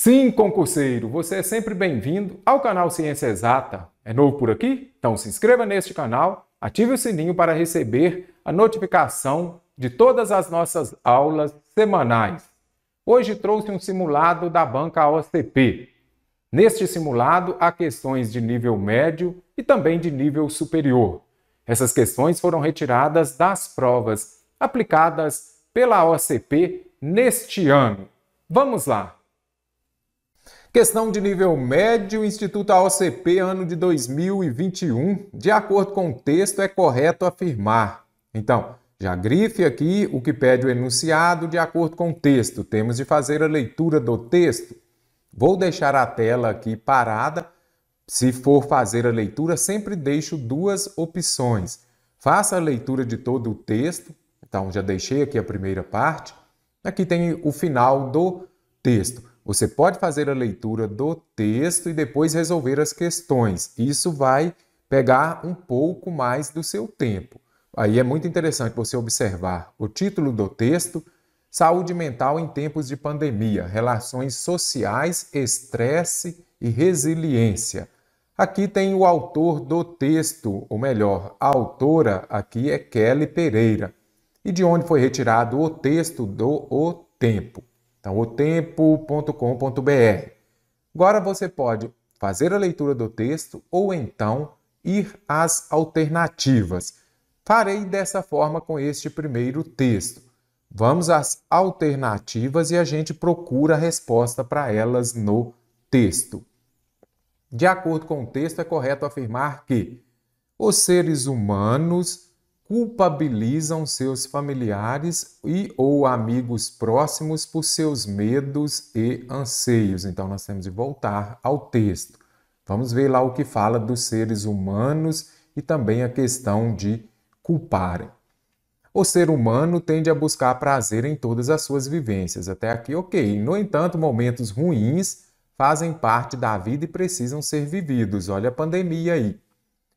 Sim, concurseiro, você é sempre bem-vindo ao canal Ciência Exata. É novo por aqui? Então se inscreva neste canal, ative o sininho para receber a notificação de todas as nossas aulas semanais. Hoje trouxe um simulado da banca OCP. Neste simulado há questões de nível médio e também de nível superior. Essas questões foram retiradas das provas aplicadas pela OCP neste ano. Vamos lá! Questão de nível médio, Instituto AOCP, ano de 2021. De acordo com o texto, é correto afirmar. Então, já grife aqui o que pede o enunciado de acordo com o texto. Temos de fazer a leitura do texto. Vou deixar a tela aqui parada. Se for fazer a leitura, sempre deixo duas opções. Faça a leitura de todo o texto. Então, já deixei aqui a primeira parte. Aqui tem o final do texto. Você pode fazer a leitura do texto e depois resolver as questões. Isso vai pegar um pouco mais do seu tempo. Aí é muito interessante você observar o título do texto: Saúde mental em tempos de pandemia, relações sociais, estresse e resiliência. Aqui tem o autor do texto, ou melhor, a autora aqui é Kelly Pereira. E de onde foi retirado o texto do O Tempo? Então, o tempo.com.br. Agora você pode fazer a leitura do texto ou então ir às alternativas. Farei dessa forma com este primeiro texto. Vamos às alternativas e a gente procura a resposta para elas no texto. De acordo com o texto, é correto afirmar que os seres humanos culpabilizam seus familiares e ou amigos próximos por seus medos e anseios. Então nós temos de voltar ao texto. Vamos ver lá o que fala dos seres humanos e também a questão de culparem. O ser humano tende a buscar prazer em todas as suas vivências. Até aqui, ok. No entanto, momentos ruins fazem parte da vida e precisam ser vividos. Olha a pandemia aí.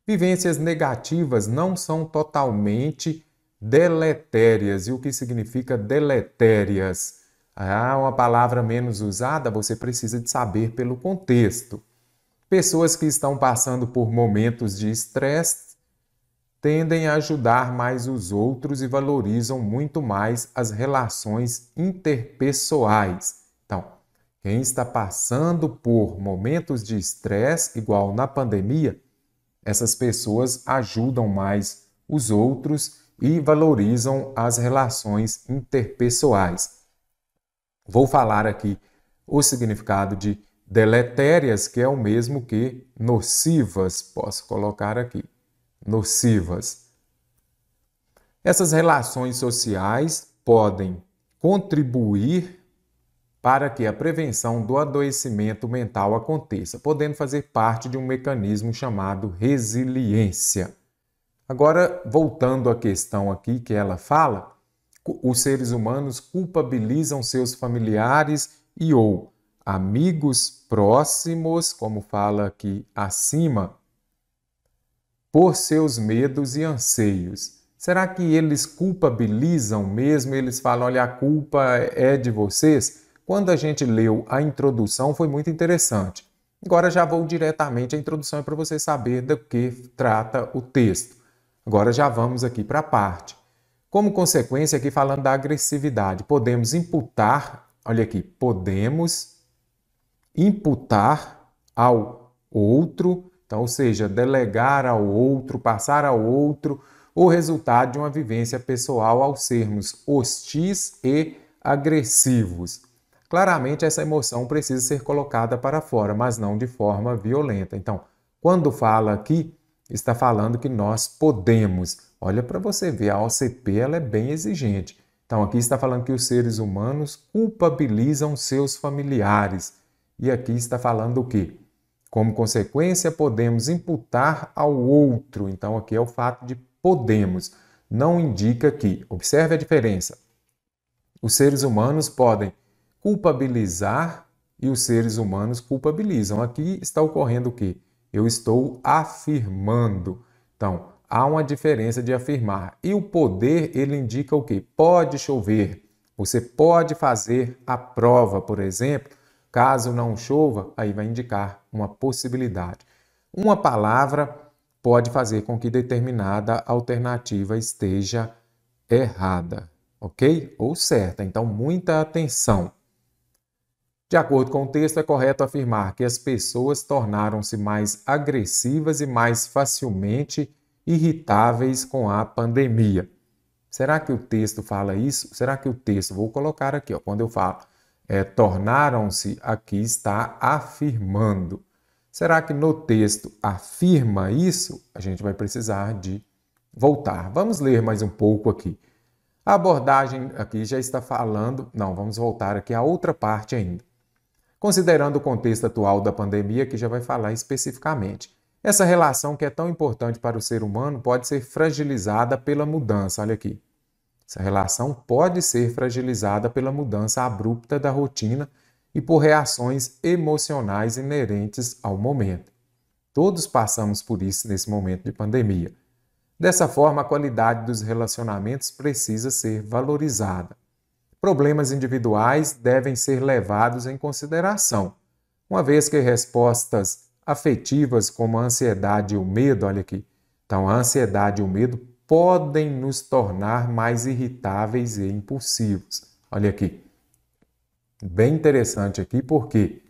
Vivências negativas não são totalmente deletérias. E o que significa deletérias? Ah, uma palavra menos usada, você precisa de saber pelo contexto. Pessoas que estão passando por momentos de estresse tendem a ajudar mais os outros e valorizam muito mais as relações interpessoais. Então, quem está passando por momentos de estresse, igual na pandemia, essas pessoas ajudam mais os outros e valorizam as relações interpessoais. Vou falar aqui o significado de deletérias, que é o mesmo que nocivas, posso colocar aqui. Nocivas. Essas relações sociais podem contribuir para que a prevenção do adoecimento mental aconteça, podendo fazer parte de um mecanismo chamado resiliência. Agora, voltando à questão aqui que ela fala, os seres humanos culpabilizam seus familiares e ou amigos próximos, como fala aqui acima, por seus medos e anseios. Será que eles culpabilizam mesmo? Eles falam: olha, a culpa é de vocês? quando a gente leu a introdução, foi muito interessante. Agora já vou diretamente à introdução é para você saber do que trata o texto. Agora já vamos aqui para a parte. Como consequência, aqui falando da agressividade, podemos imputar, olha aqui, podemos imputar ao outro, então, ou seja, delegar ao outro, passar ao outro o resultado de uma vivência pessoal ao sermos hostis e agressivos. Claramente, essa emoção precisa ser colocada para fora, mas não de forma violenta. Então, quando fala aqui, está falando que nós podemos. Olha para você ver, a OCP ela é bem exigente. Então, aqui está falando que os seres humanos culpabilizam seus familiares. E aqui está falando o quê? Como consequência, podemos imputar ao outro. Então, aqui é o fato de podemos. Não indica que. Observe a diferença. Os seres humanos podem culpabilizar e os seres humanos culpabilizam. Aqui está ocorrendo o que? Eu estou afirmando. Então, há uma diferença de afirmar. E o poder, ele indica o que? Pode chover. Você pode fazer a prova, por exemplo. Caso não chova, aí vai indicar uma possibilidade. Uma palavra pode fazer com que determinada alternativa esteja errada, ok? Ou certa. Então, muita atenção. De acordo com o texto, é correto afirmar que as pessoas tornaram-se mais agressivas e mais facilmente irritáveis com a pandemia. Será que o texto fala isso? Será que o texto, vou colocar aqui, ó, quando eu falo, é, tornaram-se, aqui está afirmando. Será que no texto afirma isso? A gente vai precisar de voltar. Vamos ler mais um pouco aqui. A abordagem aqui já está falando. Não, vamos voltar aqui à outra parte ainda considerando o contexto atual da pandemia, que já vai falar especificamente. Essa relação que é tão importante para o ser humano pode ser fragilizada pela mudança, olha aqui. Essa relação pode ser fragilizada pela mudança abrupta da rotina e por reações emocionais inerentes ao momento. Todos passamos por isso nesse momento de pandemia. Dessa forma, a qualidade dos relacionamentos precisa ser valorizada problemas individuais devem ser levados em consideração, uma vez que respostas afetivas como a ansiedade e o medo, olha aqui, então a ansiedade e o medo podem nos tornar mais irritáveis e impulsivos. Olha aqui. Bem interessante aqui porque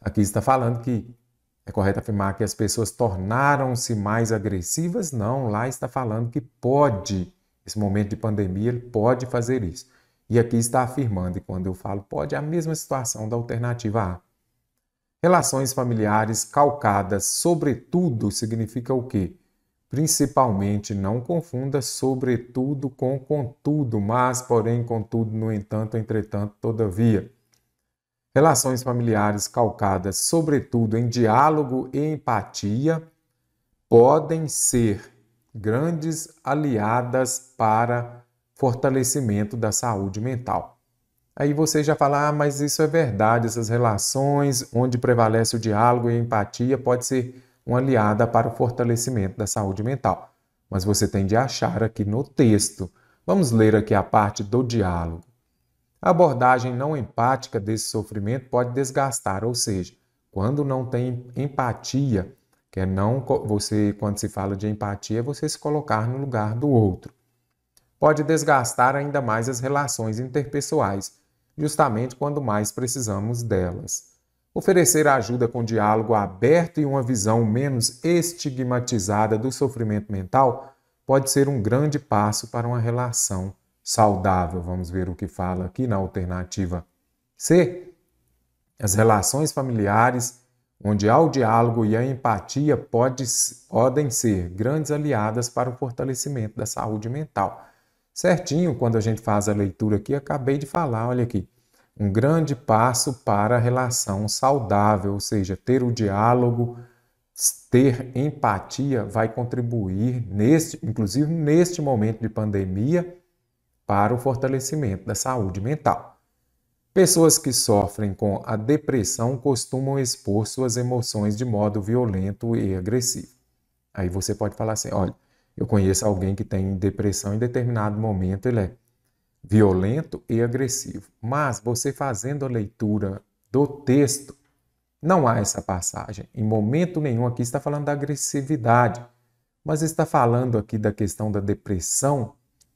aqui está falando que é correto afirmar que as pessoas tornaram-se mais agressivas? Não, lá está falando que pode. Esse momento de pandemia ele pode fazer isso. E aqui está afirmando, e quando eu falo pode, é a mesma situação da alternativa A. Relações familiares calcadas, sobretudo, significa o quê? Principalmente, não confunda sobretudo com contudo, mas, porém, contudo, no entanto, entretanto, todavia. Relações familiares calcadas, sobretudo, em diálogo e empatia, podem ser grandes aliadas para fortalecimento da saúde mental. Aí você já fala, ah, mas isso é verdade, essas relações onde prevalece o diálogo e a empatia pode ser uma aliada para o fortalecimento da saúde mental. Mas você tem de achar aqui no texto. Vamos ler aqui a parte do diálogo. A abordagem não empática desse sofrimento pode desgastar, ou seja, quando não tem empatia, que é não você quando se fala de empatia, é você se colocar no lugar do outro pode desgastar ainda mais as relações interpessoais, justamente quando mais precisamos delas. Oferecer ajuda com diálogo aberto e uma visão menos estigmatizada do sofrimento mental pode ser um grande passo para uma relação saudável. Vamos ver o que fala aqui na alternativa C. As relações familiares, onde há o diálogo e a empatia, pode, podem ser grandes aliadas para o fortalecimento da saúde mental certinho quando a gente faz a leitura aqui. Acabei de falar, olha aqui. Um grande passo para a relação saudável, ou seja, ter o diálogo, ter empatia vai contribuir neste, inclusive neste momento de pandemia, para o fortalecimento da saúde mental. Pessoas que sofrem com a depressão costumam expor suas emoções de modo violento e agressivo. Aí você pode falar assim, olha, eu conheço alguém que tem depressão em determinado momento, ele é violento e agressivo. Mas você fazendo a leitura do texto, não há essa passagem. Em momento nenhum aqui está falando da agressividade, mas está falando aqui da questão da depressão,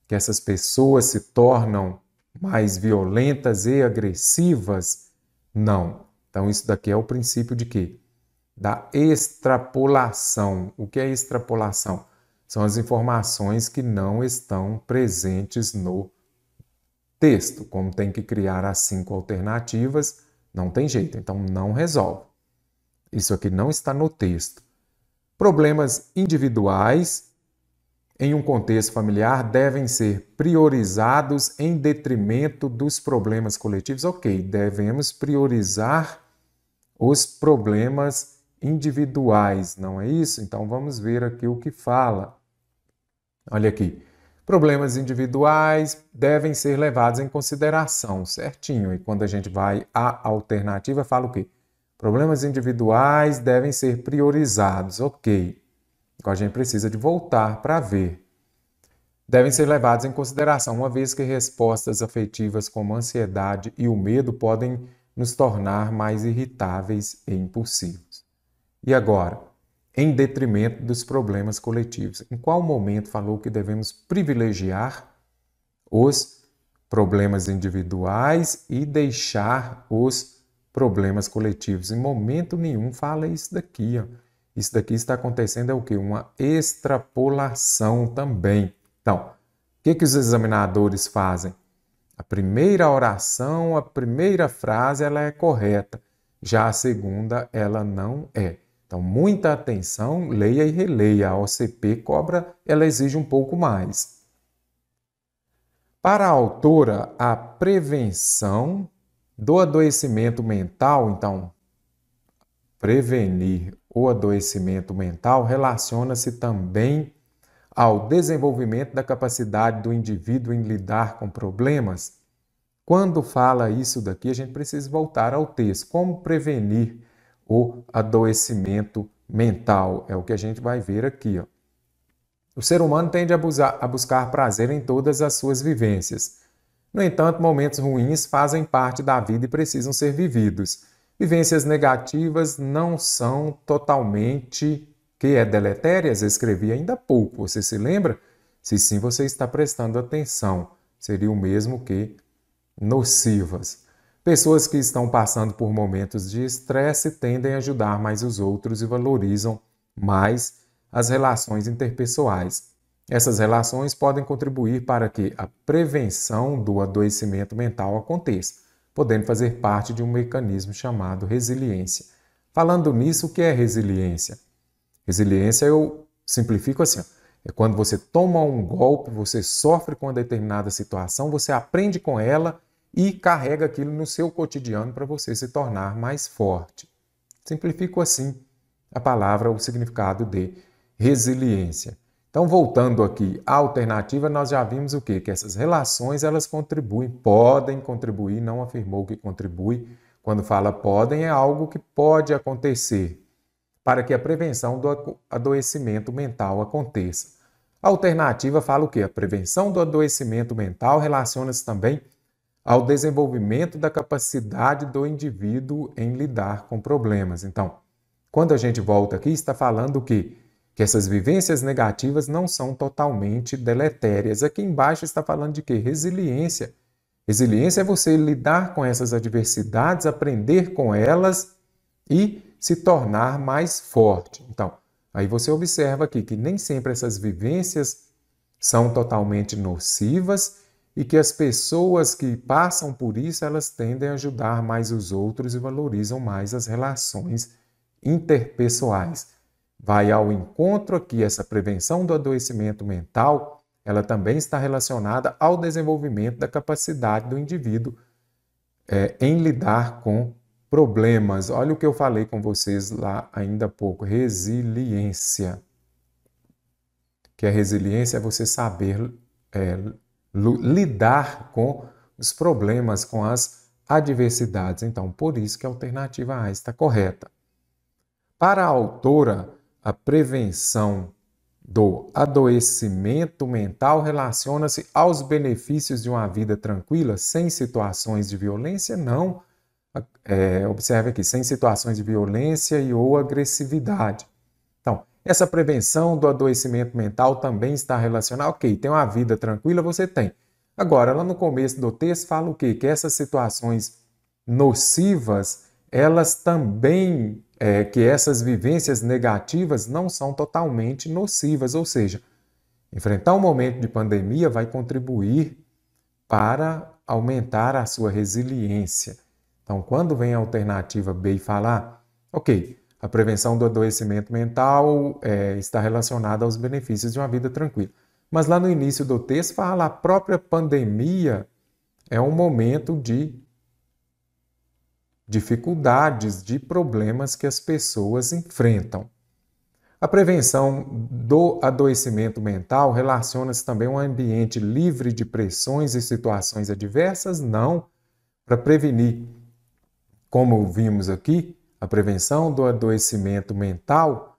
que essas pessoas se tornam mais violentas e agressivas? Não. Então isso daqui é o princípio de quê? Da extrapolação. O que é extrapolação? São as informações que não estão presentes no texto. Como tem que criar as cinco alternativas, não tem jeito, então não resolve. Isso aqui não está no texto. Problemas individuais em um contexto familiar devem ser priorizados em detrimento dos problemas coletivos. Ok, devemos priorizar os problemas individuais, não é isso? Então vamos ver aqui o que fala. Olha aqui. Problemas individuais devem ser levados em consideração, certinho. E quando a gente vai à alternativa, fala o quê? Problemas individuais devem ser priorizados, ok. Então a gente precisa de voltar para ver. Devem ser levados em consideração, uma vez que respostas afetivas como ansiedade e o medo podem nos tornar mais irritáveis e impulsivos. E agora, em detrimento dos problemas coletivos. Em qual momento falou que devemos privilegiar os problemas individuais e deixar os problemas coletivos? Em momento nenhum fala isso daqui. Ó. Isso daqui está acontecendo é o que? Uma extrapolação também. Então, o que, que os examinadores fazem? A primeira oração, a primeira frase, ela é correta. Já a segunda, ela não é. Então, muita atenção, leia e releia. A OCP cobra, ela exige um pouco mais. Para a autora, a prevenção do adoecimento mental, então, prevenir o adoecimento mental relaciona-se também ao desenvolvimento da capacidade do indivíduo em lidar com problemas. Quando fala isso daqui, a gente precisa voltar ao texto. Como prevenir o adoecimento mental. É o que a gente vai ver aqui. Ó. O ser humano tende a, a buscar prazer em todas as suas vivências. No entanto, momentos ruins fazem parte da vida e precisam ser vividos. Vivências negativas não são totalmente que é deletérias, escrevi ainda há pouco. Você se lembra? Se sim, você está prestando atenção. Seria o mesmo que nocivas. Pessoas que estão passando por momentos de estresse tendem a ajudar mais os outros e valorizam mais as relações interpessoais. Essas relações podem contribuir para que a prevenção do adoecimento mental aconteça, podendo fazer parte de um mecanismo chamado resiliência. Falando nisso, o que é resiliência? Resiliência eu simplifico assim: é quando você toma um golpe, você sofre com uma determinada situação, você aprende com ela e carrega aquilo no seu cotidiano para você se tornar mais forte. Simplifico assim a palavra, o significado de resiliência. Então, voltando aqui à alternativa, nós já vimos o quê? Que essas relações, elas contribuem, podem contribuir, não afirmou que contribui. Quando fala podem, é algo que pode acontecer para que a prevenção do adoecimento mental aconteça. A alternativa fala o quê? A prevenção do adoecimento mental relaciona-se também ao desenvolvimento da capacidade do indivíduo em lidar com problemas. Então, quando a gente volta aqui, está falando que que essas vivências negativas não são totalmente deletérias. Aqui embaixo está falando de que resiliência. Resiliência é você lidar com essas adversidades, aprender com elas e se tornar mais forte. Então, aí você observa aqui que nem sempre essas vivências são totalmente nocivas e que as pessoas que passam por isso, elas tendem a ajudar mais os outros e valorizam mais as relações interpessoais. Vai ao encontro aqui essa prevenção do adoecimento mental, ela também está relacionada ao desenvolvimento da capacidade do indivíduo é, em lidar com problemas. Olha o que eu falei com vocês lá ainda há pouco: resiliência. Que a resiliência é você saber é, lidar com os problemas, com as adversidades. Então, por isso que a alternativa A está correta. Para a autora, a prevenção do adoecimento mental relaciona-se aos benefícios de uma vida tranquila, sem situações de violência? Não. É, observe aqui, sem situações de violência e ou agressividade. Essa prevenção do adoecimento mental também está relacionada, ok, tem uma vida tranquila, você tem. Agora, lá no começo do texto fala o quê? Que essas situações nocivas, elas também, é, que essas vivências negativas não são totalmente nocivas, ou seja, enfrentar um momento de pandemia vai contribuir para aumentar a sua resiliência. Então, quando vem a alternativa B e falar, ok, a prevenção do adoecimento mental é, está relacionada aos benefícios de uma vida tranquila. Mas lá no início do texto fala a própria pandemia é um momento de dificuldades, de problemas que as pessoas enfrentam. A prevenção do adoecimento mental relaciona-se também a um ambiente livre de pressões e situações adversas? Não. Para prevenir, como vimos aqui, a prevenção do adoecimento mental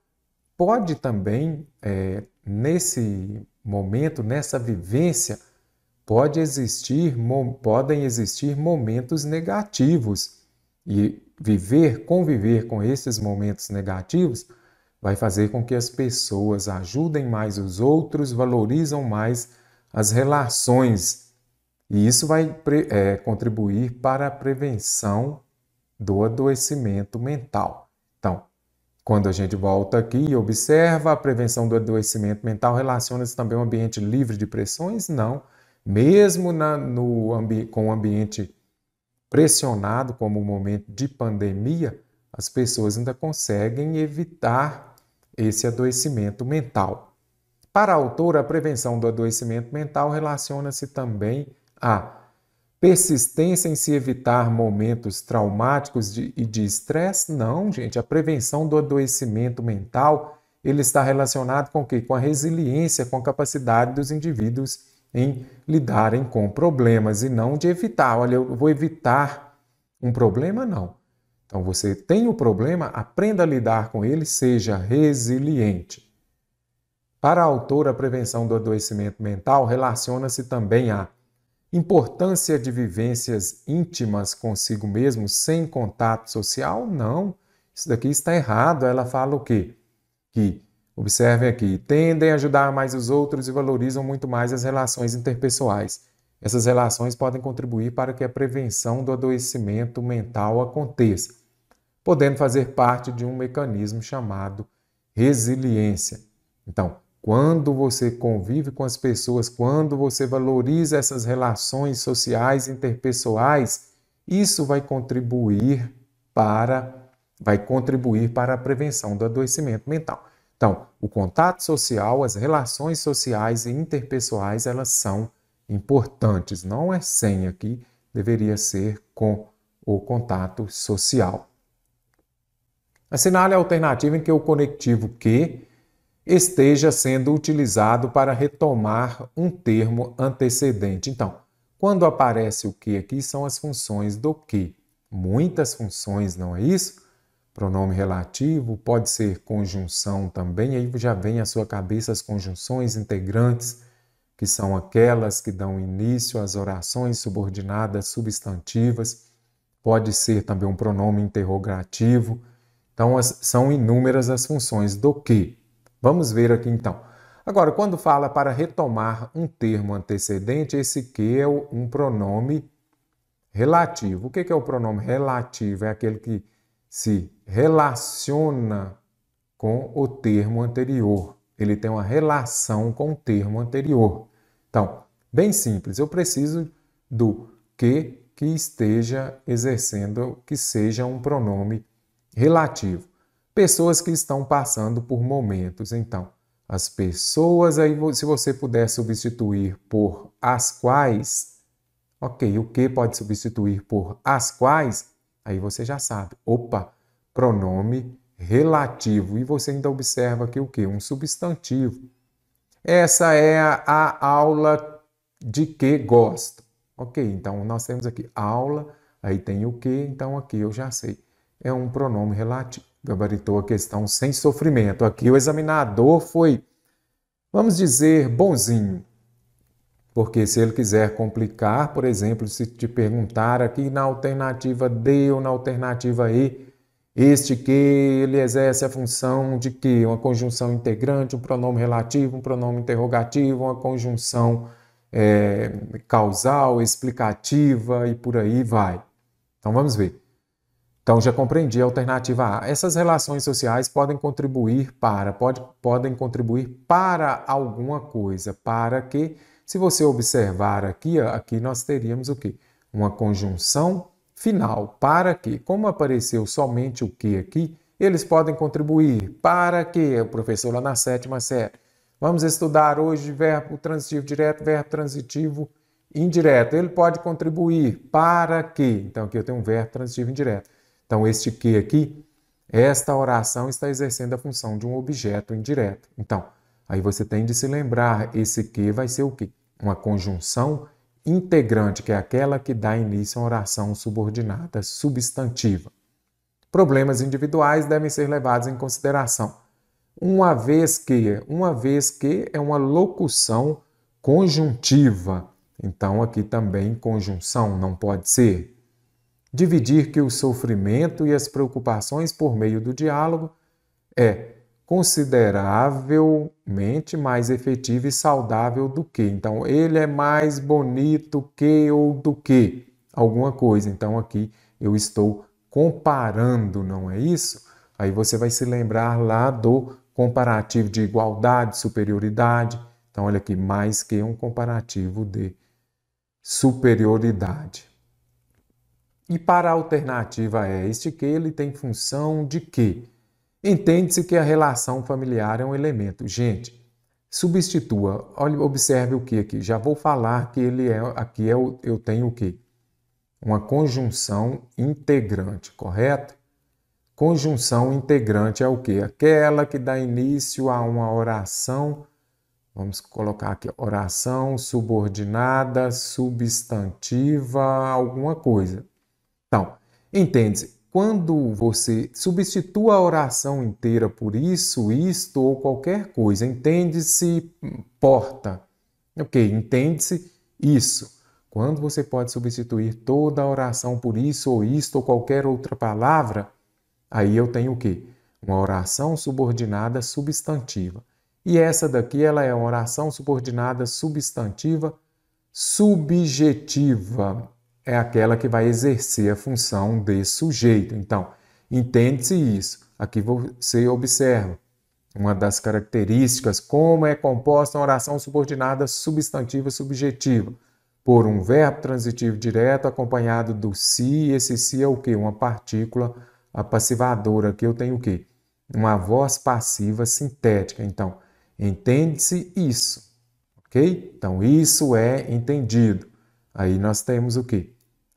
pode também, é, nesse momento, nessa vivência, pode existir, podem existir momentos negativos. E viver, conviver com esses momentos negativos vai fazer com que as pessoas ajudem mais os outros, valorizam mais as relações. E isso vai é, contribuir para a prevenção do adoecimento mental. Então, quando a gente volta aqui e observa a prevenção do adoecimento mental, relaciona-se também a um ambiente livre de pressões? Não. Mesmo na, no ambi com o ambiente pressionado, como o momento de pandemia, as pessoas ainda conseguem evitar esse adoecimento mental. Para a autora, a prevenção do adoecimento mental relaciona-se também a persistência em se evitar momentos traumáticos de, e de estresse? Não, gente. A prevenção do adoecimento mental ele está relacionado com o quê? Com a resiliência, com a capacidade dos indivíduos em lidarem com problemas e não de evitar. Olha, eu vou evitar um problema, não. Então você tem o problema, aprenda a lidar com ele, seja resiliente. Para a autora, a prevenção do adoecimento mental relaciona-se também à Importância de vivências íntimas consigo mesmo sem contato social? Não. Isso daqui está errado. Ela fala o quê? Que, observem aqui, tendem a ajudar mais os outros e valorizam muito mais as relações interpessoais. Essas relações podem contribuir para que a prevenção do adoecimento mental aconteça, podendo fazer parte de um mecanismo chamado resiliência. Então, quando você convive com as pessoas, quando você valoriza essas relações sociais interpessoais, isso vai contribuir para vai contribuir para a prevenção do adoecimento mental. Então, o contato social, as relações sociais e interpessoais, elas são importantes. Não é sem aqui, deveria ser com o contato social. Assinale a alternativa em que o conectivo que esteja sendo utilizado para retomar um termo antecedente. Então, quando aparece o que aqui são as funções do que. Muitas funções, não é isso? Pronome relativo, pode ser conjunção também, aí já vem à sua cabeça as conjunções integrantes, que são aquelas que dão início às orações subordinadas substantivas. Pode ser também um pronome interrogativo. Então, as, são inúmeras as funções do que. Vamos ver aqui então. Agora, quando fala para retomar um termo antecedente, esse que é um pronome relativo. O que é o pronome relativo? É aquele que se relaciona com o termo anterior. Ele tem uma relação com o termo anterior. Então, bem simples, eu preciso do que que esteja exercendo, que seja um pronome relativo pessoas que estão passando por momentos. Então, as pessoas, aí se você puder substituir por as quais, ok, o que pode substituir por as quais, aí você já sabe. Opa, pronome relativo. E você ainda observa aqui o que? Um substantivo. Essa é a aula de que gosto. Ok, então nós temos aqui aula, aí tem o que, então aqui eu já sei. É um pronome relativo gabaritou a questão sem sofrimento. Aqui o examinador foi, vamos dizer, bonzinho. Porque se ele quiser complicar, por exemplo, se te perguntar aqui na alternativa D ou na alternativa E, este que ele exerce a função de que? Uma conjunção integrante, um pronome relativo, um pronome interrogativo, uma conjunção é, causal, explicativa e por aí vai. Então vamos ver. Então já compreendi a alternativa A. Essas relações sociais podem contribuir para, pode, podem contribuir para alguma coisa, para que, se você observar aqui, aqui nós teríamos o quê? Uma conjunção final, para que, como apareceu somente o que aqui, eles podem contribuir para que, o professor lá na sétima série, vamos estudar hoje verbo transitivo direto, verbo transitivo indireto. Ele pode contribuir para que, então aqui eu tenho um verbo transitivo indireto então, este que aqui, esta oração está exercendo a função de um objeto indireto. Então, aí você tem de se lembrar, esse que vai ser o quê? Uma conjunção integrante, que é aquela que dá início a uma oração subordinada substantiva. Problemas individuais devem ser levados em consideração. Uma vez que, uma vez que é uma locução conjuntiva. Então, aqui também conjunção não pode ser dividir que o sofrimento e as preocupações por meio do diálogo é consideravelmente mais efetivo e saudável do que. Então, ele é mais bonito que ou do que alguma coisa. Então, aqui eu estou comparando, não é isso? Aí você vai se lembrar lá do comparativo de igualdade, superioridade. Então, olha aqui, mais que um comparativo de superioridade. E para a alternativa é este que ele tem função de que? Entende-se que a relação familiar é um elemento. Gente, substitua. Olha, observe o que aqui. Já vou falar que ele é aqui é o, eu tenho o que? Uma conjunção integrante, correto? Conjunção integrante é o que? Aquela que dá início a uma oração. Vamos colocar aqui oração subordinada, substantiva, alguma coisa. Então, entende-se, quando você substitua a oração inteira por isso, isto ou qualquer coisa, entende-se porta. Ok, entende-se isso. Quando você pode substituir toda a oração por isso ou isto ou qualquer outra palavra, aí eu tenho o quê? Uma oração subordinada substantiva. E essa daqui ela é uma oração subordinada substantiva subjetiva é aquela que vai exercer a função de sujeito. Então, entende-se isso. Aqui você observa uma das características, como é composta uma oração subordinada substantiva subjetiva, por um verbo transitivo direto acompanhado do si, e esse si é o quê? Uma partícula apassivadora, Aqui eu tenho o quê? Uma voz passiva sintética. Então, entende-se isso, ok? Então, isso é entendido. Aí nós temos o quê?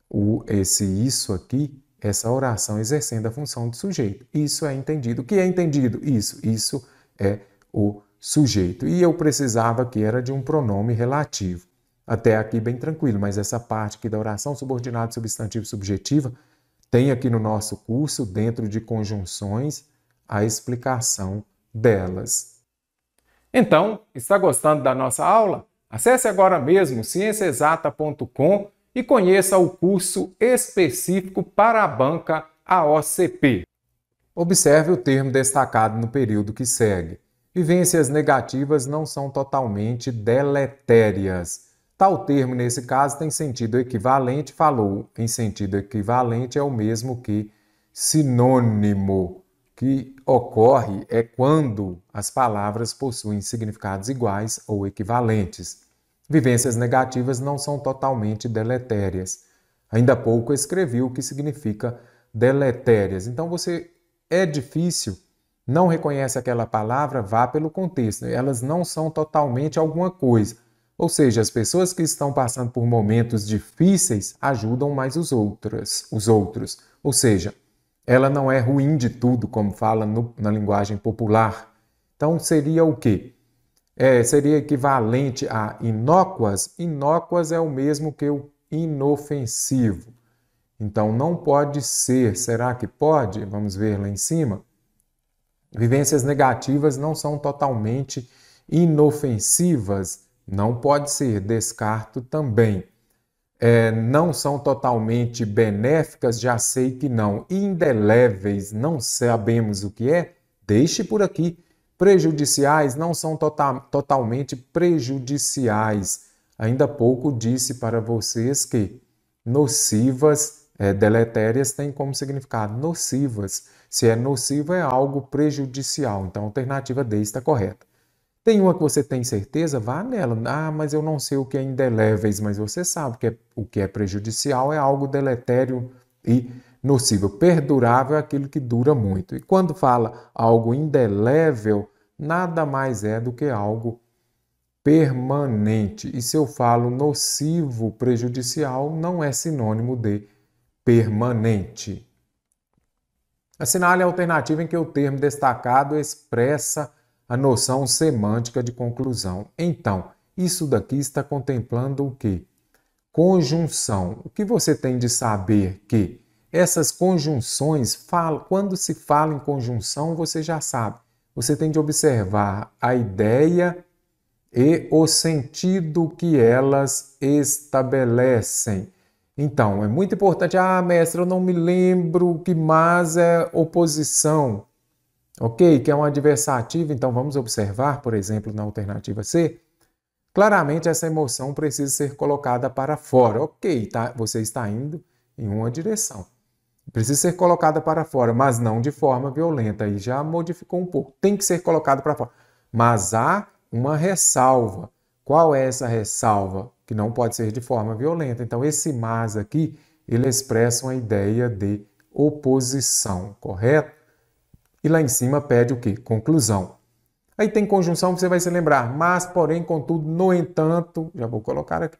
o, esse isso aqui, essa oração exercendo a função de sujeito. Isso é entendido. O que é entendido? Isso. Isso é o sujeito. E eu precisava que era de um pronome relativo. Até aqui bem tranquilo, mas essa parte aqui da oração subordinada, substantivo, subjetiva, tem aqui no nosso curso, dentro de conjunções, a explicação delas. Então, está gostando da nossa aula? Acesse agora mesmo cienciaexata.com.br e conheça o curso específico para a banca AOCP. Observe o termo destacado no período que segue. Vivências negativas não são totalmente deletérias. Tal termo, nesse caso, tem sentido equivalente, falou em sentido equivalente, é o mesmo que sinônimo, que ocorre é quando as palavras possuem significados iguais ou equivalentes. Vivências negativas não são totalmente deletérias. Ainda há pouco escrevi o que significa deletérias. Então você é difícil, não reconhece aquela palavra, vá pelo contexto. Elas não são totalmente alguma coisa. Ou seja, as pessoas que estão passando por momentos difíceis ajudam mais os outros, os outros. Ou seja, ela não é ruim de tudo, como fala no, na linguagem popular. Então seria o quê? é, seria equivalente a inócuas. Inócuas é o mesmo que o inofensivo. Então, não pode ser. Será que pode? Vamos ver lá em cima. Vivências negativas não são totalmente inofensivas. Não pode ser. Descarto também. É, não são totalmente benéficas, já sei que não. Indeléveis, não sabemos o que é? Deixe por aqui prejudiciais não são tota-, totalmente prejudiciais. Ainda pouco disse para vocês que nocivas, é, deletérias, têm como significado nocivas. Se é nocivo, é algo prejudicial. Então, a alternativa D está correta. Tem uma que você tem certeza? Vá nela. Ah, mas eu não sei o que é indeléveis, mas você sabe que é, o que é prejudicial é algo deletério e nocivo, perdurável é aquilo que dura muito. E quando fala algo indelével, nada mais é do que algo permanente. E se eu falo nocivo, prejudicial, não é sinônimo de permanente. Assinale a alternativa em que o termo destacado expressa a noção semântica de conclusão. Então, isso daqui está contemplando o quê? Conjunção. O que você tem de saber que essas conjunções, fala, quando se fala em conjunção, você já sabe. Você tem de observar a ideia e o sentido que elas estabelecem. Então, é muito importante. Ah, mestre, eu não me lembro que mas é oposição. Ok, que é um adversativo. então vamos observar, por exemplo, na alternativa C. Claramente, essa emoção precisa ser colocada para fora. Ok, tá, você está indo em uma direção precisa ser colocada para fora, mas não de forma violenta. E já modificou um pouco. Tem que ser colocado para fora. Mas há uma ressalva. Qual é essa ressalva? Que não pode ser de forma violenta. Então, esse mas aqui, ele expressa uma ideia de oposição, correto? E lá em cima pede o quê? Conclusão. Aí tem conjunção que você vai se lembrar. Mas, porém, contudo, no entanto, já vou colocar aqui.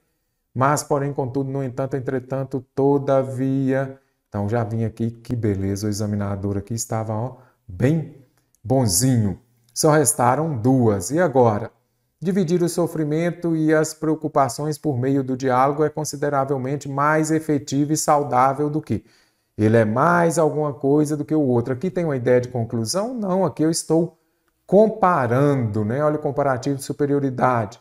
Mas, porém, contudo, no entanto, entretanto, todavia, então já vim aqui, que beleza, o examinador aqui estava ó, bem bonzinho. Só restaram duas. E agora? Dividir o sofrimento e as preocupações por meio do diálogo é consideravelmente mais efetivo e saudável do que. Ele é mais alguma coisa do que o outro. Aqui tem uma ideia de conclusão? Não, aqui eu estou comparando, né? Olha o comparativo de superioridade.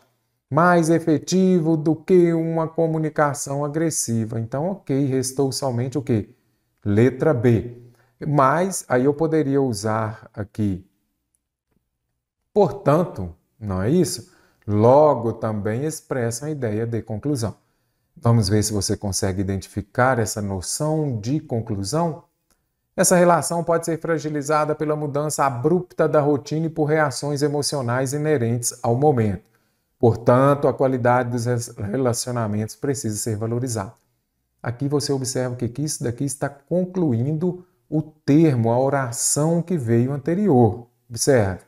Mais efetivo do que uma comunicação agressiva. Então, ok, restou somente o quê? Letra B. Mas aí eu poderia usar aqui, portanto, não é isso? Logo também expressa a ideia de conclusão. Vamos ver se você consegue identificar essa noção de conclusão. Essa relação pode ser fragilizada pela mudança abrupta da rotina e por reações emocionais inerentes ao momento. Portanto, a qualidade dos relacionamentos precisa ser valorizada. Aqui você observa que isso daqui está concluindo o termo, a oração que veio anterior. Observe.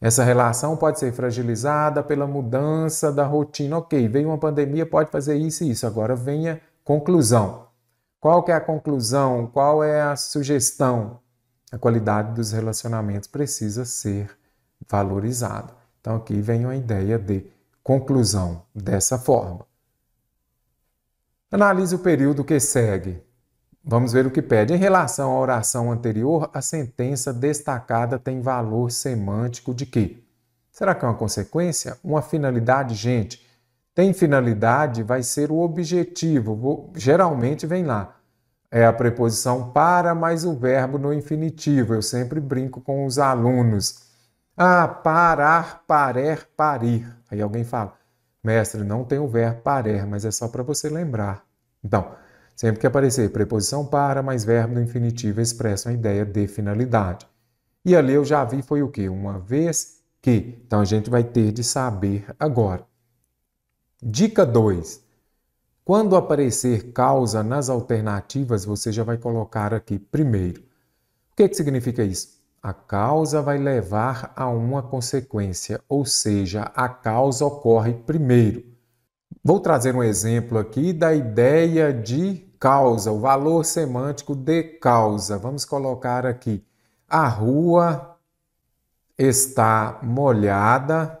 Essa relação pode ser fragilizada pela mudança da rotina. Ok, veio uma pandemia, pode fazer isso e isso. Agora venha conclusão. Qual que é a conclusão? Qual é a sugestão? A qualidade dos relacionamentos precisa ser valorizada. Então aqui vem uma ideia de conclusão dessa forma. Analise o período que segue. Vamos ver o que pede. Em relação à oração anterior, a sentença destacada tem valor semântico de quê? Será que é uma consequência? Uma finalidade, gente. Tem finalidade, vai ser o objetivo. Vou, geralmente vem lá. É a preposição para mais o verbo no infinitivo. Eu sempre brinco com os alunos. Ah, parar, parer, parir. Aí alguém fala: Mestre, não tem o verbo parer, mas é só para você lembrar. Então, sempre que aparecer preposição para mais verbo no infinitivo expressa a ideia de finalidade. E ali eu já vi foi o quê? Uma vez que. Então a gente vai ter de saber agora. Dica 2. Quando aparecer causa nas alternativas, você já vai colocar aqui primeiro. O que, que significa isso? A causa vai levar a uma consequência, ou seja, a causa ocorre primeiro. Vou trazer um exemplo aqui da ideia de causa, o valor semântico de causa. Vamos colocar aqui: a rua está molhada.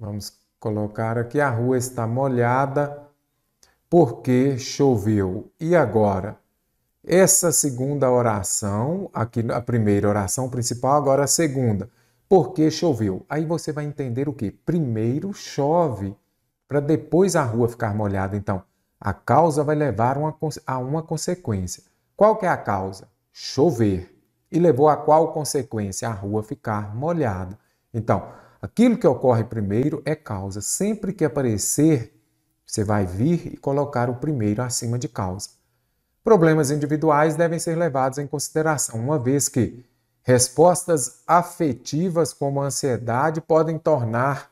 Vamos colocar aqui: a rua está molhada porque choveu. E agora? Essa segunda oração, aqui a primeira oração principal, agora a segunda. Porque choveu? Aí você vai entender o que? Primeiro chove, para depois a rua ficar molhada. Então, a causa vai levar uma, a uma consequência. Qual que é a causa? Chover. E levou a qual consequência? A rua ficar molhada. Então, aquilo que ocorre primeiro é causa. Sempre que aparecer, você vai vir e colocar o primeiro acima de causa. Problemas individuais devem ser levados em consideração, uma vez que respostas afetivas como a ansiedade podem tornar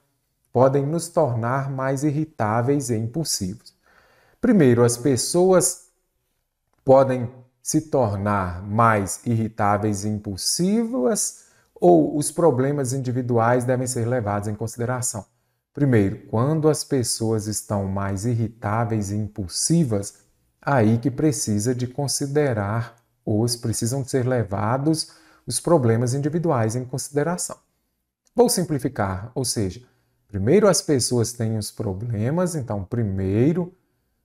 podem nos tornar mais irritáveis e impulsivos. Primeiro, as pessoas podem se tornar mais irritáveis e impulsivas ou os problemas individuais devem ser levados em consideração. Primeiro, quando as pessoas estão mais irritáveis e impulsivas, aí que precisa de considerar os precisam de ser levados os problemas individuais em consideração. Vou simplificar, ou seja, primeiro as pessoas têm os problemas, então primeiro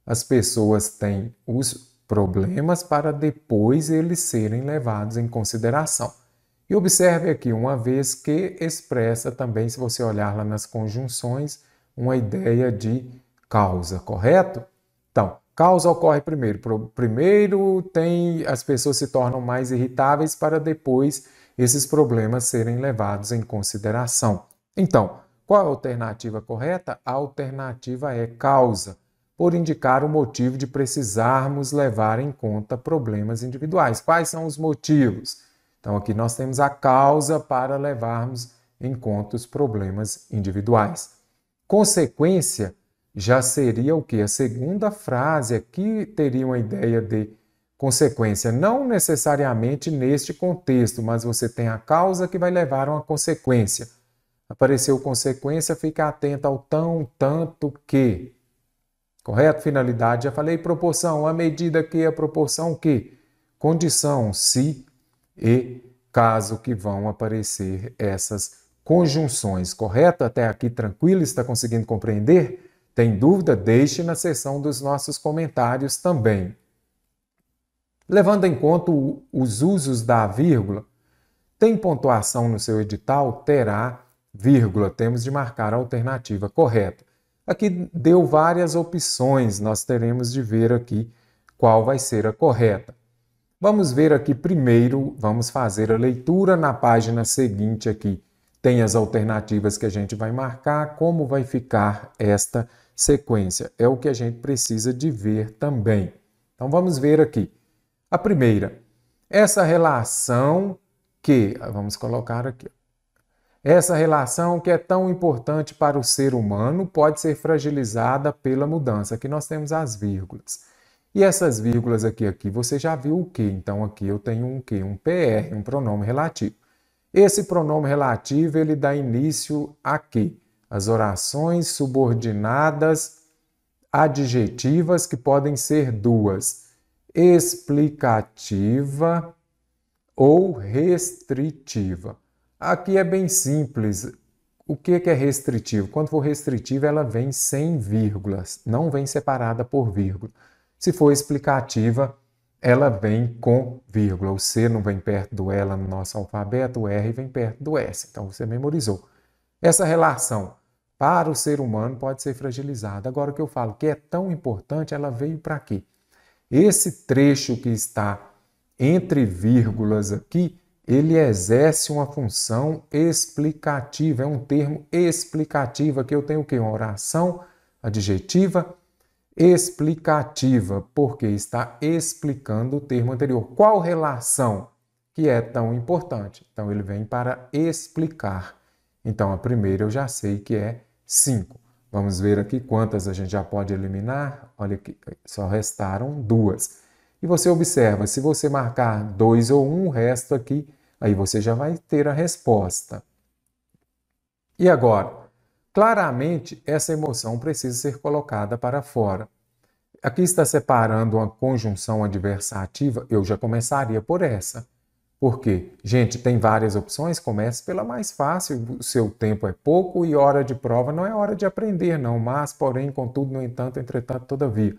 as pessoas têm os problemas para depois eles serem levados em consideração. E observe aqui uma vez que expressa também, se você olhar lá nas conjunções, uma ideia de causa, correto? Então, Causa ocorre primeiro. Primeiro tem as pessoas se tornam mais irritáveis para depois esses problemas serem levados em consideração. Então, qual a alternativa correta? A alternativa é causa, por indicar o motivo de precisarmos levar em conta problemas individuais. Quais são os motivos? Então, aqui nós temos a causa para levarmos em conta os problemas individuais. Consequência já seria o que? A segunda frase aqui teria uma ideia de consequência, não necessariamente neste contexto, mas você tem a causa que vai levar a uma consequência. Apareceu consequência, fica atento ao tão, tanto que. Correto? Finalidade, já falei proporção, a medida que, a proporção que, condição, se e caso que vão aparecer essas conjunções. Correto? Até aqui tranquilo? Está conseguindo compreender? Tem dúvida? Deixe na seção dos nossos comentários também. Levando em conta os usos da vírgula, tem pontuação no seu edital? Terá vírgula. Temos de marcar a alternativa correta. Aqui deu várias opções, nós teremos de ver aqui qual vai ser a correta. Vamos ver aqui primeiro, vamos fazer a leitura na página seguinte aqui. Tem as alternativas que a gente vai marcar, como vai ficar esta alternativa sequência. É o que a gente precisa de ver também. Então vamos ver aqui. A primeira, essa relação que, vamos colocar aqui, essa relação que é tão importante para o ser humano pode ser fragilizada pela mudança. Aqui nós temos as vírgulas. E essas vírgulas aqui, aqui, você já viu o que? Então aqui eu tenho um que? Um PR, um pronome relativo. Esse pronome relativo, ele dá início a quê? as orações subordinadas adjetivas, que podem ser duas: explicativa ou restritiva. Aqui é bem simples. O que é restritivo? Quando for restritiva ela vem sem vírgulas, não vem separada por vírgula. Se for explicativa, ela vem com vírgula. O C não vem perto do ela no nosso alfabeto, o R vem perto do S. Então você memorizou. Essa relação para o ser humano pode ser fragilizada. Agora, o que eu falo que é tão importante, ela veio para quê? Esse trecho que está entre vírgulas aqui, ele exerce uma função explicativa, é um termo explicativo. Aqui eu tenho o quê? Uma oração adjetiva explicativa, porque está explicando o termo anterior. Qual relação que é tão importante? Então, ele vem para explicar. Então, a primeira eu já sei que é 5. Vamos ver aqui quantas a gente já pode eliminar. Olha aqui, só restaram duas. E você observa, se você marcar 2 ou 1, um, o resto aqui, aí você já vai ter a resposta. E agora? Claramente, essa emoção precisa ser colocada para fora. Aqui está separando uma conjunção adversativa, eu já começaria por essa. Porque, gente, tem várias opções, comece pela mais fácil, o seu tempo é pouco e hora de prova não é hora de aprender, não, mas, porém, contudo, no entanto, entretanto, todavia.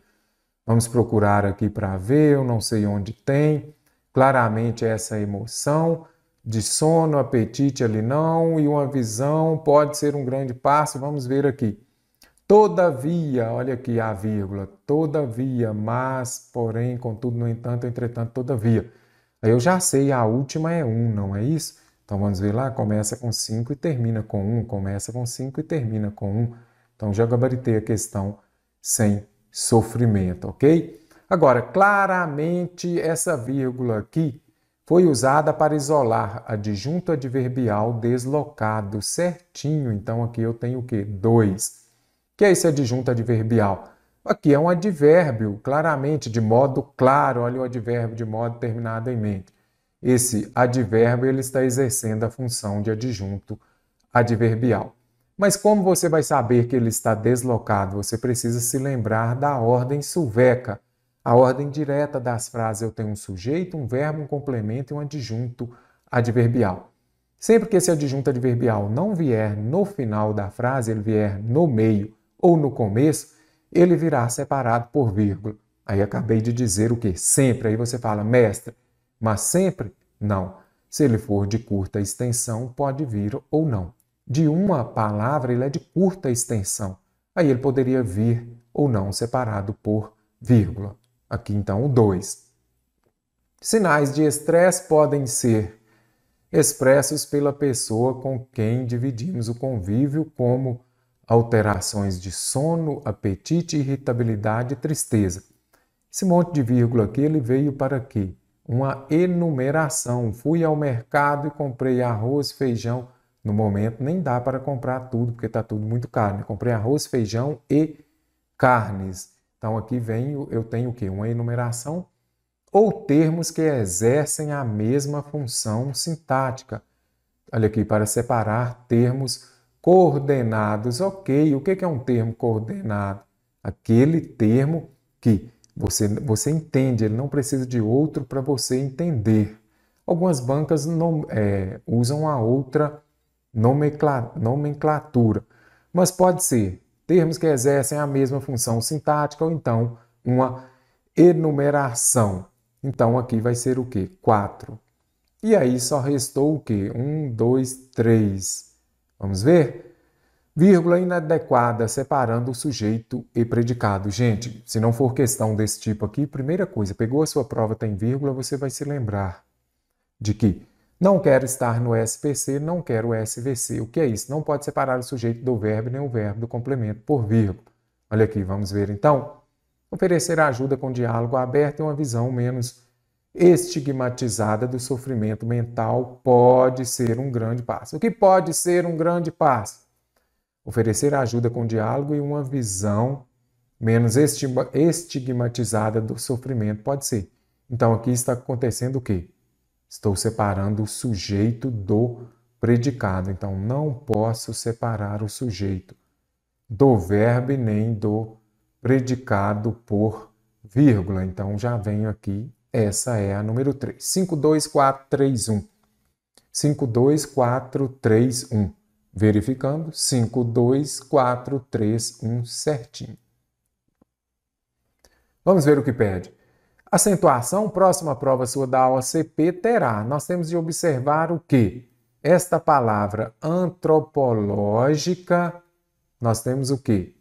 Vamos procurar aqui para ver, eu não sei onde tem, claramente essa emoção de sono, apetite ali não, e uma visão pode ser um grande passo, vamos ver aqui. Todavia, olha aqui a vírgula, todavia, mas, porém, contudo, no entanto, entretanto, todavia. Eu já sei, ah, a última é 1, não é isso? Então vamos ver lá, começa com 5 e termina com 1, começa com 5 e termina com 1. Então já gabaritei a questão sem sofrimento, ok? Agora, claramente essa vírgula aqui foi usada para isolar adjunto adverbial deslocado certinho. Então aqui eu tenho o quê? 2. O que é esse adjunto adverbial? Aqui é um advérbio, claramente, de modo claro, olha o advérbio de modo terminado em mente. Esse advérbio ele está exercendo a função de adjunto adverbial. Mas como você vai saber que ele está deslocado? Você precisa se lembrar da ordem sulveca. a ordem direta das frases. Eu tenho um sujeito, um verbo, um complemento e um adjunto adverbial. Sempre que esse adjunto adverbial não vier no final da frase, ele vier no meio ou no começo, ele virá separado por vírgula. Aí acabei de dizer o que? Sempre. Aí você fala, mestre, mas sempre? Não. Se ele for de curta extensão, pode vir ou não. De uma palavra, ele é de curta extensão. Aí ele poderia vir ou não separado por vírgula. Aqui então o 2. Sinais de estresse podem ser expressos pela pessoa com quem dividimos o convívio, como alterações de sono, apetite, irritabilidade e tristeza. Esse monte de vírgula aqui ele veio para quê? Uma enumeração. Fui ao mercado e comprei arroz, feijão. No momento nem dá para comprar tudo, porque está tudo muito caro. Né? Comprei arroz, feijão e carnes. Então aqui vem, eu tenho o quê? Uma enumeração ou termos que exercem a mesma função sintática. Olha aqui, para separar termos coordenados. Ok, o que é um termo coordenado? Aquele termo que você, você entende, ele não precisa de outro para você entender. Algumas bancas não, é, usam a outra nomenclatura, mas pode ser termos que exercem a mesma função sintática ou então uma enumeração. Então aqui vai ser o que? 4. E aí só restou o que? 1, 2, 3. Vamos ver? Vírgula inadequada separando o sujeito e predicado. Gente, se não for questão desse tipo aqui, primeira coisa, pegou a sua prova, tem vírgula, você vai se lembrar de que não quero estar no SPC, não quero SVC. O que é isso? Não pode separar o sujeito do verbo nem o verbo do complemento por vírgula. Olha aqui, vamos ver então. Oferecer ajuda com diálogo aberto e uma visão menos estigmatizada do sofrimento mental pode ser um grande passo. O que pode ser um grande passo? Oferecer ajuda com diálogo e uma visão menos estigmatizada do sofrimento pode ser. Então aqui está acontecendo o quê? Estou separando o sujeito do predicado. Então não posso separar o sujeito do verbo nem do predicado por vírgula. Então já venho aqui essa é a número 3. 52431. 52431. Verificando, 52431 certinho. Vamos ver o que pede. Acentuação, próxima prova sua da OCP terá. Nós temos de observar o que? Esta palavra antropológica, nós temos o que?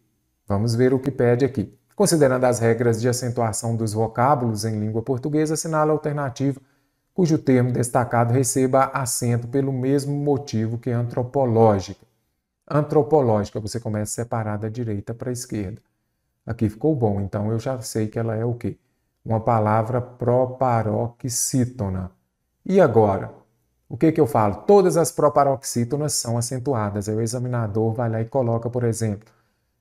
Vamos ver o que pede aqui. Considerando as regras de acentuação dos vocábulos em língua portuguesa, assinala a alternativa cujo termo destacado receba acento pelo mesmo motivo que antropológica. Antropológica, você começa a separar da direita para a esquerda. Aqui ficou bom, então eu já sei que ela é o quê? Uma palavra proparoxítona. E agora? O que, que eu falo? Todas as proparoxítonas são acentuadas. Aí é o examinador vai lá e coloca, por exemplo,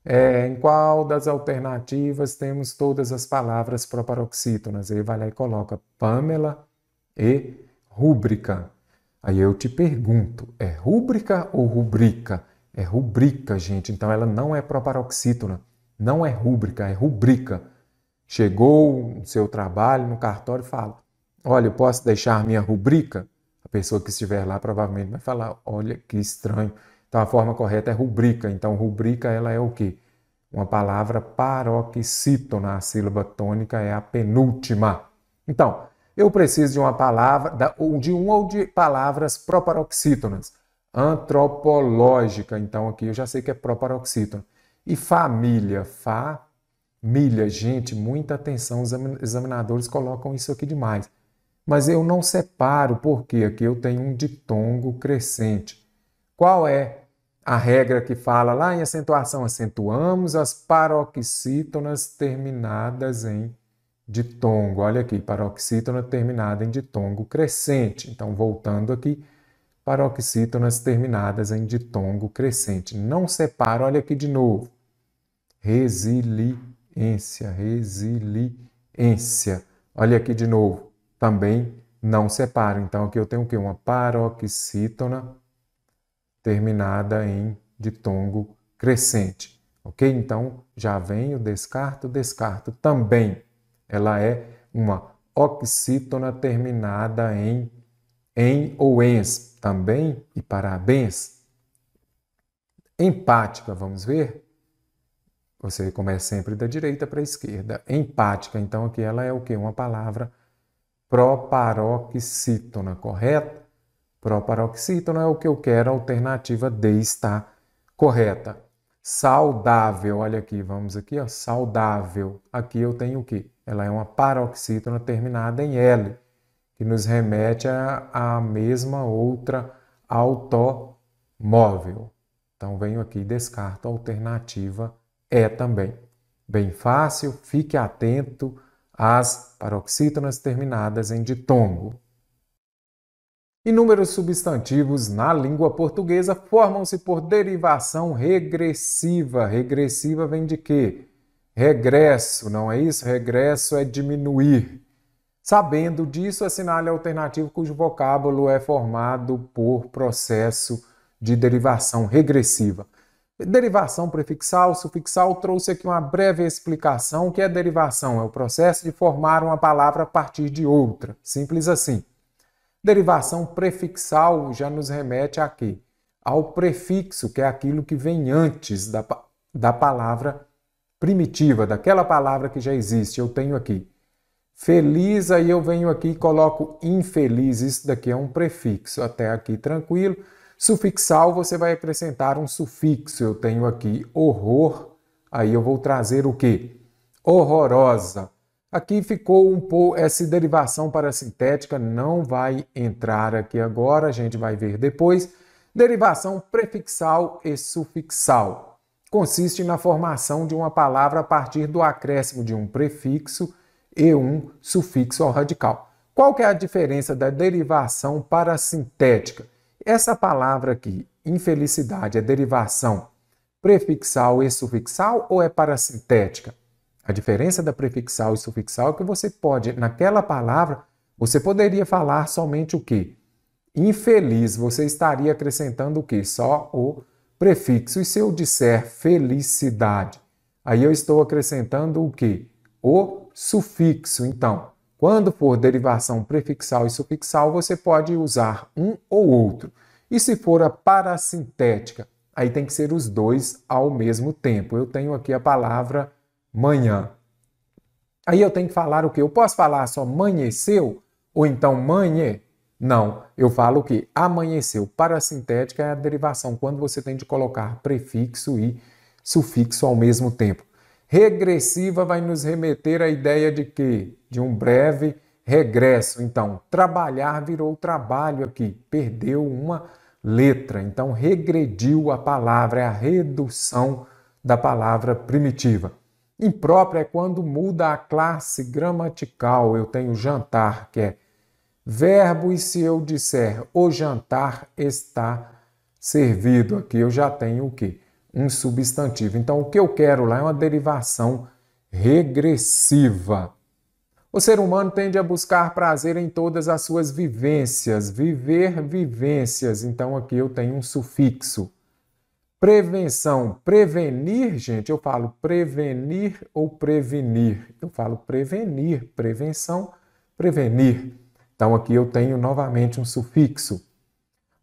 é, em qual das alternativas temos todas as palavras proparoxítonas? Aí vai lá e coloca Pamela e rúbrica. Aí eu te pergunto, é rúbrica ou rubrica? É rubrica, gente. Então ela não é proparoxítona, não é rúbrica, é rubrica. Chegou no seu trabalho, no cartório, fala: Olha, eu posso deixar minha rubrica? A pessoa que estiver lá provavelmente vai falar: Olha, que estranho então a forma correta é rubrica. Então rubrica ela é o quê? Uma palavra paroxítona, a sílaba tônica é a penúltima. Então, eu preciso de uma palavra, de uma ou de palavras proparoxítonas. Antropológica, então aqui eu já sei que é proparoxítona. E família, família. Gente, muita atenção, os examinadores colocam isso aqui demais. Mas eu não separo, porque aqui eu tenho um ditongo crescente. Qual é a regra que fala lá em acentuação, acentuamos as paroxítonas terminadas em ditongo. Olha aqui, paroxítona terminada em ditongo crescente. Então, voltando aqui, paroxítonas terminadas em ditongo crescente. Não separa, olha aqui de novo. Resiliência, resiliência. Olha aqui de novo, também não separa. Então, aqui eu tenho o quê? Uma paroxítona terminada em ditongo crescente. Ok? Então já vem o descarto. Descarto também ela é uma oxítona terminada em em ou ens também e parabéns. Empática, vamos ver? Você começa sempre da direita para a esquerda. Empática, então aqui ela é o que? Uma palavra proparoxítona, correto? Proparoxítona é o que eu quero, a alternativa D está correta. Saudável, olha aqui, vamos aqui, ó, saudável. Aqui eu tenho o quê? Ela é uma paroxítona terminada em L, que nos remete à mesma outra automóvel. Então venho aqui e descarto a alternativa E também. Bem fácil, fique atento às paroxítonas terminadas em ditongo. Inúmeros substantivos na língua portuguesa formam-se por derivação regressiva. Regressiva vem de quê? Regresso, não é isso? Regresso é diminuir. Sabendo disso, assinale é a alternativa cujo vocábulo é formado por processo de derivação regressiva. Derivação prefixal, sufixal, trouxe aqui uma breve explicação. O que é derivação? É o processo de formar uma palavra a partir de outra. Simples assim. Derivação prefixal já nos remete a quê? Ao prefixo, que é aquilo que vem antes da, da palavra primitiva, daquela palavra que já existe. Eu tenho aqui feliz, aí eu venho aqui e coloco infeliz. Isso daqui é um prefixo, até aqui tranquilo. Sufixal, você vai acrescentar um sufixo. Eu tenho aqui horror, aí eu vou trazer o quê? Horrorosa. Aqui ficou um pouco, essa derivação parasintética não vai entrar aqui agora, a gente vai ver depois. Derivação prefixal e sufixal. Consiste na formação de uma palavra a partir do acréscimo de um prefixo e um sufixo ao radical. Qual que é a diferença da derivação parasintética? Essa palavra aqui, infelicidade, é derivação prefixal e sufixal ou é parasintética? A diferença da prefixal e sufixal é que você pode, naquela palavra, você poderia falar somente o que? Infeliz, você estaria acrescentando o que? Só o prefixo. E se eu disser felicidade, aí eu estou acrescentando o que? O sufixo. Então, quando for derivação prefixal e sufixal, você pode usar um ou outro. E se for a parasintética, aí tem que ser os dois ao mesmo tempo. Eu tenho aqui a palavra manhã. Aí eu tenho que falar o que? Eu posso falar só amanheceu ou então manhe? Não, eu falo que amanheceu. Parasintética é a derivação, quando você tem de colocar prefixo e sufixo ao mesmo tempo. Regressiva vai nos remeter à ideia de que? De um breve regresso. Então, trabalhar virou trabalho aqui, perdeu uma letra. Então, regrediu a palavra, é a redução da palavra primitiva. Imprópria é quando muda a classe gramatical. Eu tenho jantar, que é verbo, e se eu disser o jantar está servido, aqui eu já tenho o quê? Um substantivo. Então, o que eu quero lá é uma derivação regressiva. O ser humano tende a buscar prazer em todas as suas vivências, viver vivências. Então, aqui eu tenho um sufixo. Prevenção, prevenir, gente, eu falo prevenir ou prevenir. Eu falo prevenir, prevenção, prevenir. Então aqui eu tenho novamente um sufixo.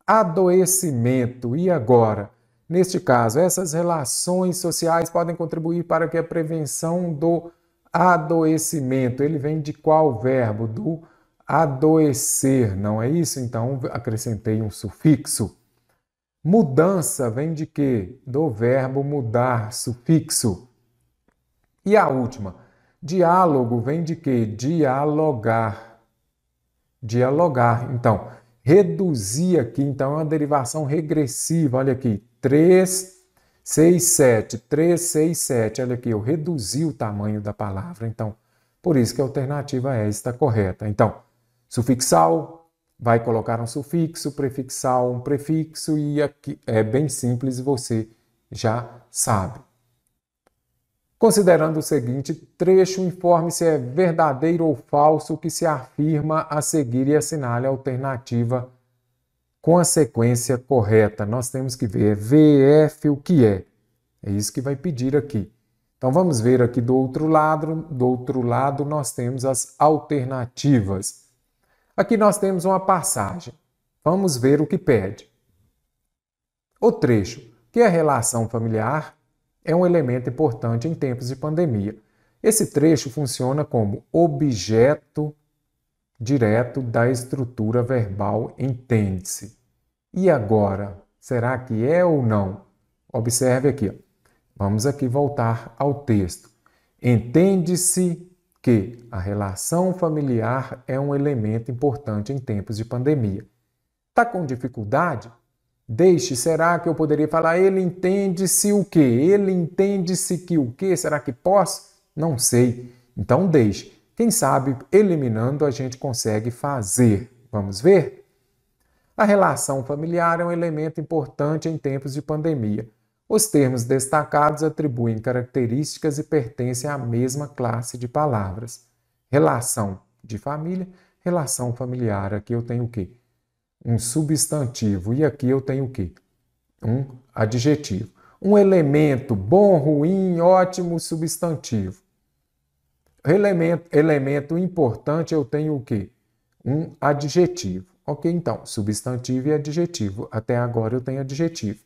Adoecimento, e agora? Neste caso, essas relações sociais podem contribuir para que a prevenção do adoecimento, ele vem de qual verbo? Do adoecer, não é isso? Então acrescentei um sufixo. Mudança vem de quê? Do verbo mudar, sufixo. E a última, diálogo vem de quê? Dialogar. Dialogar. Então, reduzir aqui, então é uma derivação regressiva. Olha aqui, 3, 6, 7, 3, 6, 7. Olha aqui, eu reduzi o tamanho da palavra. Então, por isso que a alternativa é está correta. Então, sufixal, vai colocar um sufixo, prefixar um prefixo e aqui é bem simples, você já sabe. Considerando o seguinte trecho, informe se é verdadeiro ou falso o que se afirma a seguir e assinale a alternativa com a sequência correta. Nós temos que ver VF o que é. É isso que vai pedir aqui. Então vamos ver aqui do outro lado, do outro lado nós temos as alternativas. Aqui nós temos uma passagem. Vamos ver o que pede. O trecho, que é a relação familiar, é um elemento importante em tempos de pandemia. Esse trecho funciona como objeto direto da estrutura verbal entende-se. E agora? Será que é ou não? Observe aqui. Vamos aqui voltar ao texto. Entende-se que a relação familiar é um elemento importante em tempos de pandemia. Está com dificuldade? Deixe, será que eu poderia falar? Ele entende-se o quê? Ele entende-se que o quê? Será que posso? Não sei. Então deixe. Quem sabe, eliminando, a gente consegue fazer. Vamos ver? A relação familiar é um elemento importante em tempos de pandemia. Os termos destacados atribuem características e pertencem à mesma classe de palavras. Relação de família, relação familiar. Aqui eu tenho o quê? Um substantivo. E aqui eu tenho o quê? Um adjetivo. Um elemento, bom, ruim, ótimo, substantivo. Elemento, elemento importante, eu tenho o quê? Um adjetivo. Ok, então, substantivo e adjetivo. Até agora eu tenho adjetivo.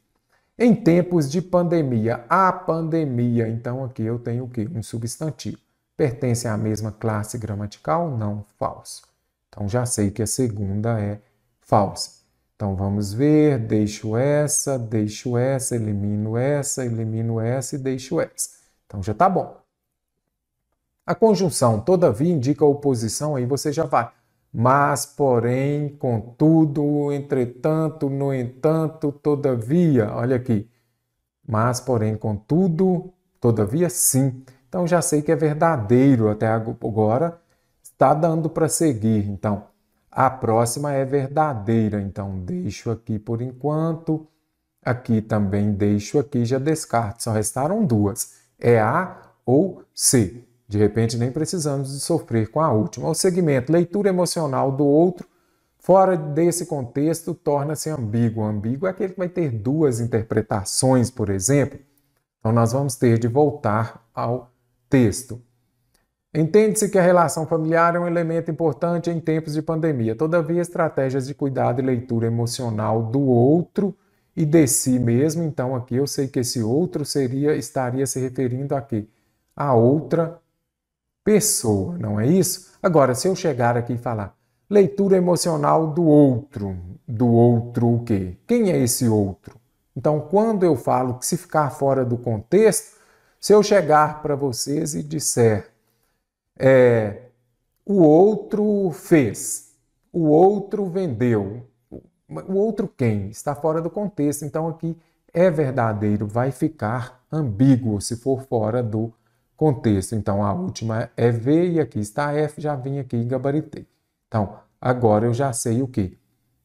Em tempos de pandemia, a pandemia, então aqui eu tenho o quê? Um substantivo. Pertence à mesma classe gramatical? Não, falso. Então já sei que a segunda é falsa. Então vamos ver, deixo essa, deixo essa, elimino essa, elimino essa e deixo essa. Então já tá bom. A conjunção todavia indica oposição, aí você já vai. Mas, porém, contudo, entretanto, no entanto, todavia, olha aqui. Mas, porém, contudo, todavia, sim. Então já sei que é verdadeiro até agora, está dando para seguir. Então, a próxima é verdadeira, então deixo aqui por enquanto. Aqui também deixo aqui, já descarto. Só restaram duas: é A ou C. De repente, nem precisamos de sofrer com a última. O segmento leitura emocional do outro, fora desse contexto, torna-se ambíguo. O ambíguo é aquele que vai ter duas interpretações, por exemplo. Então, nós vamos ter de voltar ao texto. Entende-se que a relação familiar é um elemento importante em tempos de pandemia. Todavia, estratégias de cuidado e leitura emocional do outro e de si mesmo. Então, aqui eu sei que esse outro seria estaria se referindo a quê? A outra pessoa, não é isso? Agora, se eu chegar aqui e falar leitura emocional do outro, do outro o quê? Quem é esse outro? Então, quando eu falo que se ficar fora do contexto, se eu chegar para vocês e disser é, o outro fez, o outro vendeu, o outro quem? Está fora do contexto. Então, aqui é verdadeiro, vai ficar ambíguo se for fora do contexto. Então, a última é V e aqui está F, já vim aqui e gabaritei. Então, agora eu já sei o quê?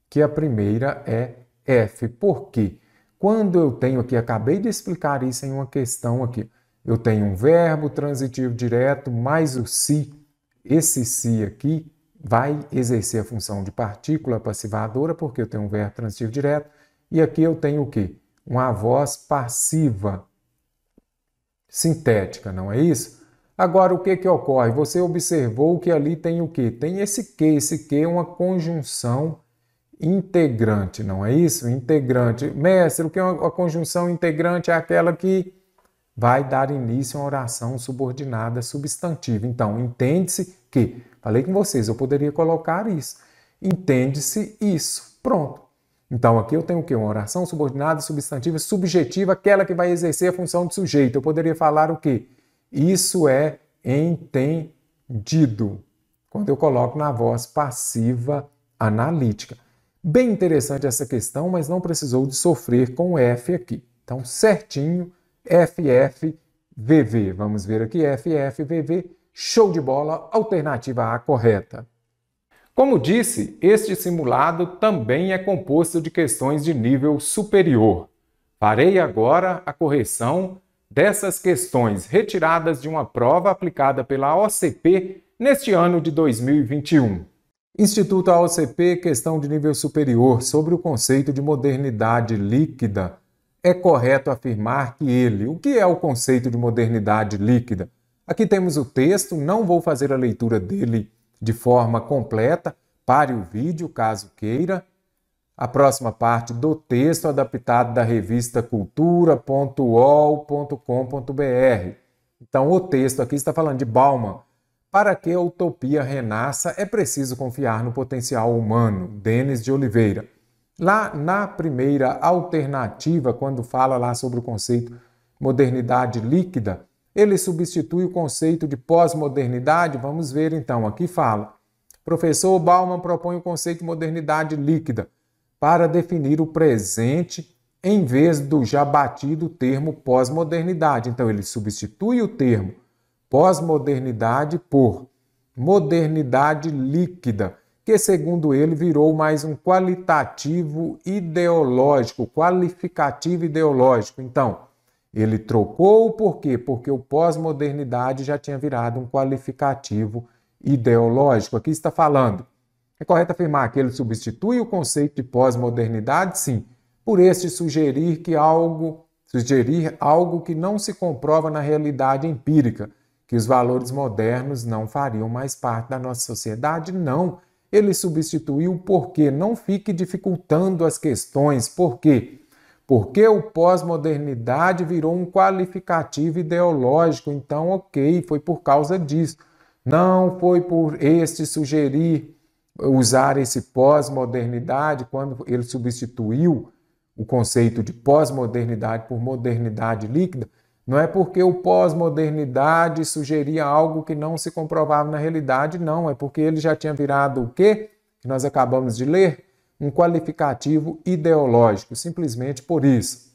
Que a primeira é F. Por quê? Quando eu tenho aqui, acabei de explicar isso em uma questão aqui. Eu tenho um verbo transitivo direto mais o si Esse si aqui vai exercer a função de partícula passivadora, porque eu tenho um verbo transitivo direto. E aqui eu tenho o quê? Uma voz passiva sintética, não é isso? Agora, o que, que ocorre? Você observou que ali tem o que? Tem esse que, esse que é uma conjunção integrante, não é isso? Integrante. Mestre, o que é uma conjunção integrante? É aquela que vai dar início a uma oração subordinada substantiva. Então, entende-se que, falei com vocês, eu poderia colocar isso. Entende-se isso. Pronto. Então aqui eu tenho o quê? Uma oração subordinada, substantiva, subjetiva, aquela que vai exercer a função de sujeito. Eu poderia falar o quê? Isso é entendido. Quando eu coloco na voz passiva analítica. Bem interessante essa questão, mas não precisou de sofrer com F aqui. Então, certinho, FFVV. Vamos ver aqui, FFVV. Show de bola, alternativa A correta. Como disse, este simulado também é composto de questões de nível superior. Farei agora a correção dessas questões retiradas de uma prova aplicada pela OCP neste ano de 2021. Instituto AOCP, questão de nível superior sobre o conceito de modernidade líquida. É correto afirmar que ele. O que é o conceito de modernidade líquida? Aqui temos o texto, não vou fazer a leitura dele de forma completa, pare o vídeo caso queira. A próxima parte do texto adaptado da revista cultura.ol.com.br. Então, o texto aqui está falando de Bauman. Para que a utopia renasça, é preciso confiar no potencial humano. Denis de Oliveira. Lá na primeira alternativa, quando fala lá sobre o conceito modernidade líquida, ele substitui o conceito de pós-modernidade? Vamos ver então, aqui fala. Professor Bauman propõe o conceito de modernidade líquida para definir o presente em vez do já batido termo pós-modernidade. Então ele substitui o termo pós-modernidade por modernidade líquida, que segundo ele virou mais um qualitativo ideológico, qualificativo ideológico. Então, ele trocou o porquê, Porque o pós-modernidade já tinha virado um qualificativo ideológico. Aqui está falando. É correto afirmar que ele substitui o conceito de pós-modernidade, sim, por este sugerir que algo, sugerir algo que não se comprova na realidade empírica, que os valores modernos não fariam mais parte da nossa sociedade, não. Ele substituiu porquê, não fique dificultando as questões, porque porque o pós-modernidade virou um qualificativo ideológico, então, ok, foi por causa disso. Não foi por este sugerir usar esse pós-modernidade quando ele substituiu o conceito de pós-modernidade por modernidade líquida, não é porque o pós-modernidade sugeria algo que não se comprovava na realidade, não, é porque ele já tinha virado o quê? Que nós acabamos de ler, um qualificativo ideológico, simplesmente por isso.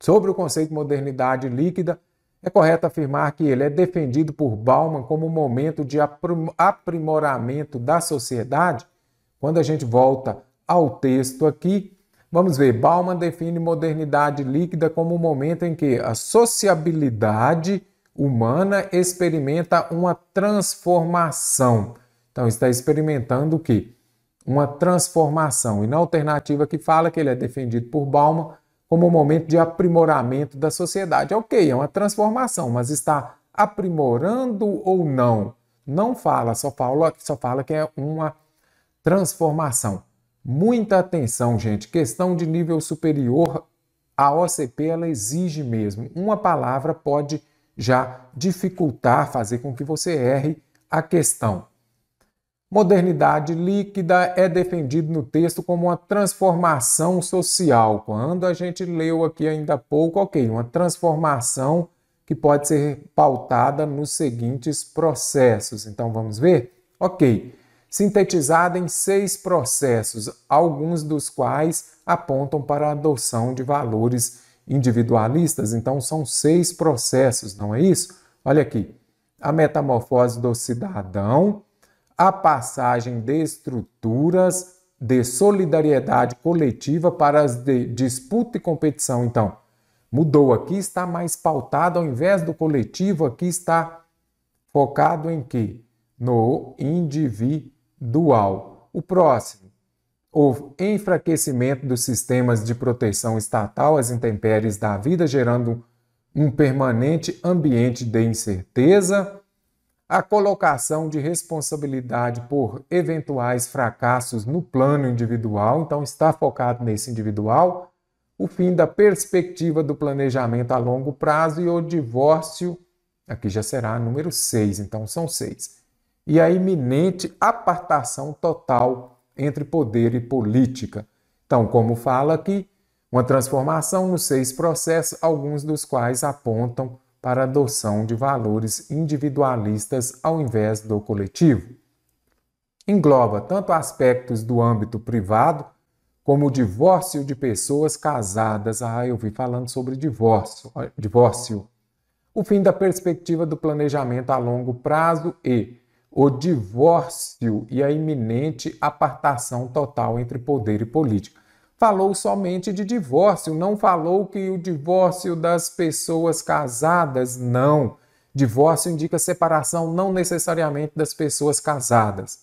Sobre o conceito de modernidade líquida, é correto afirmar que ele é defendido por Bauman como um momento de aprimoramento da sociedade. Quando a gente volta ao texto aqui, vamos ver, Bauman define modernidade líquida como um momento em que a sociabilidade humana experimenta uma transformação. Então, está experimentando o quê? uma transformação, e na alternativa que fala que ele é defendido por Bauman como um momento de aprimoramento da sociedade. Ok, é uma transformação, mas está aprimorando ou não? Não fala, só fala, só fala que é uma transformação. Muita atenção, gente. Questão de nível superior, a OCP ela exige mesmo. Uma palavra pode já dificultar, fazer com que você erre a questão. Modernidade líquida é defendido no texto como uma transformação social. Quando a gente leu aqui ainda há pouco, ok, uma transformação que pode ser pautada nos seguintes processos. Então vamos ver? Ok, sintetizada em seis processos, alguns dos quais apontam para a adoção de valores individualistas. Então são seis processos, não é isso? Olha aqui: a metamorfose do cidadão a passagem de estruturas de solidariedade coletiva para as de disputa e competição. Então, mudou aqui, está mais pautado, ao invés do coletivo, aqui está focado em que? No individual. O próximo, houve enfraquecimento dos sistemas de proteção estatal às intempéries da vida, gerando um permanente ambiente de incerteza a colocação de responsabilidade por eventuais fracassos no plano individual, então está focado nesse individual, o fim da perspectiva do planejamento a longo prazo e o divórcio, aqui já será número 6, então são seis, e a iminente apartação total entre poder e política. Então, como fala aqui, uma transformação nos seis processos, alguns dos quais apontam para a adoção de valores individualistas ao invés do coletivo. Engloba tanto aspectos do âmbito privado, como o divórcio de pessoas casadas. Ah, eu vi falando sobre divórcio. Ah, divórcio. O fim da perspectiva do planejamento a longo prazo e o divórcio e a iminente apartação total entre poder e política falou somente de divórcio, não falou que o divórcio das pessoas casadas, não. Divórcio indica separação não necessariamente das pessoas casadas.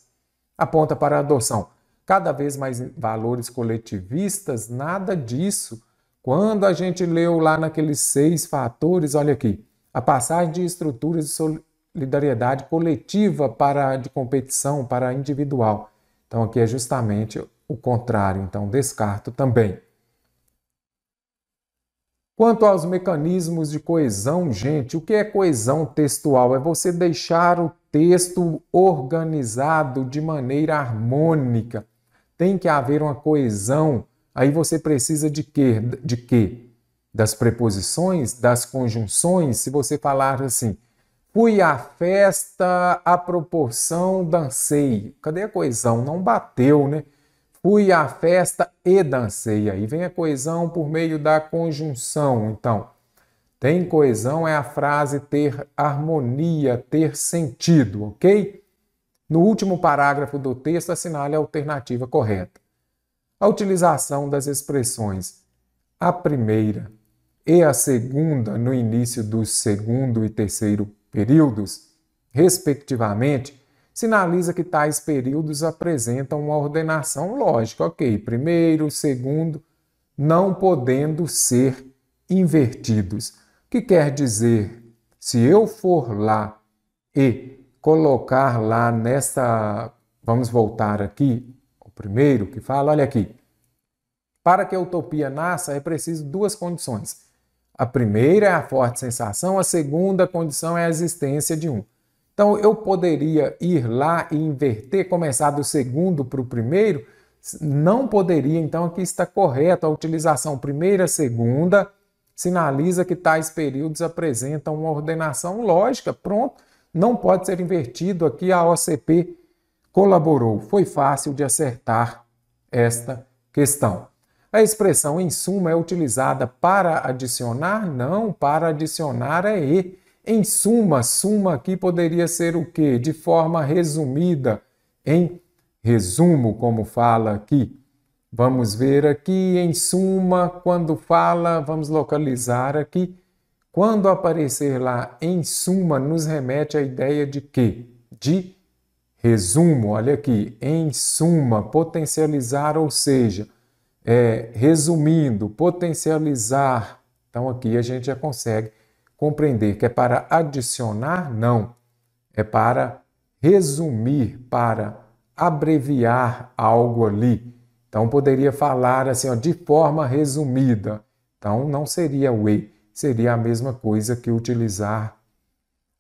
Aponta para a adoção. Cada vez mais valores coletivistas, nada disso. Quando a gente leu lá naqueles seis fatores, olha aqui, a passagem de estruturas de solidariedade coletiva para de competição para individual. Então aqui é justamente o contrário, então, descarto também. Quanto aos mecanismos de coesão, gente, o que é coesão textual? É você deixar o texto organizado de maneira harmônica. Tem que haver uma coesão. Aí você precisa de quê? De quê? Das preposições, das conjunções. Se você falar assim, fui à festa, à proporção, dancei. Cadê a coesão? Não bateu, né? Fui à festa e dancei. Aí vem a coesão por meio da conjunção. Então, tem coesão é a frase ter harmonia, ter sentido, ok? No último parágrafo do texto, assinale a alternativa correta. A utilização das expressões a primeira e a segunda no início do segundo e terceiro períodos, respectivamente, sinaliza que tais períodos apresentam uma ordenação lógica, ok? Primeiro, segundo, não podendo ser invertidos. O que quer dizer? Se eu for lá e colocar lá nessa. Vamos voltar aqui, o primeiro que fala, olha aqui. Para que a utopia nasça, é preciso duas condições. A primeira é a forte sensação, a segunda condição é a existência de um. Então eu poderia ir lá e inverter, começar do segundo para o primeiro? Não poderia, então aqui está correto a utilização primeira, segunda, sinaliza que tais períodos apresentam uma ordenação lógica, pronto, não pode ser invertido aqui, a OCP colaborou. Foi fácil de acertar esta questão. A expressão em suma é utilizada para adicionar? Não, para adicionar é E. Em suma, suma aqui poderia ser o quê? De forma resumida, em resumo, como fala aqui. Vamos ver aqui, em suma, quando fala, vamos localizar aqui. Quando aparecer lá em suma, nos remete à ideia de quê? De resumo, olha aqui, em suma, potencializar, ou seja, é, resumindo, potencializar. Então aqui a gente já consegue compreender que é para adicionar, não. É para resumir, para abreviar algo ali. Então poderia falar assim, ó, de forma resumida. Então não seria way, seria a mesma coisa que utilizar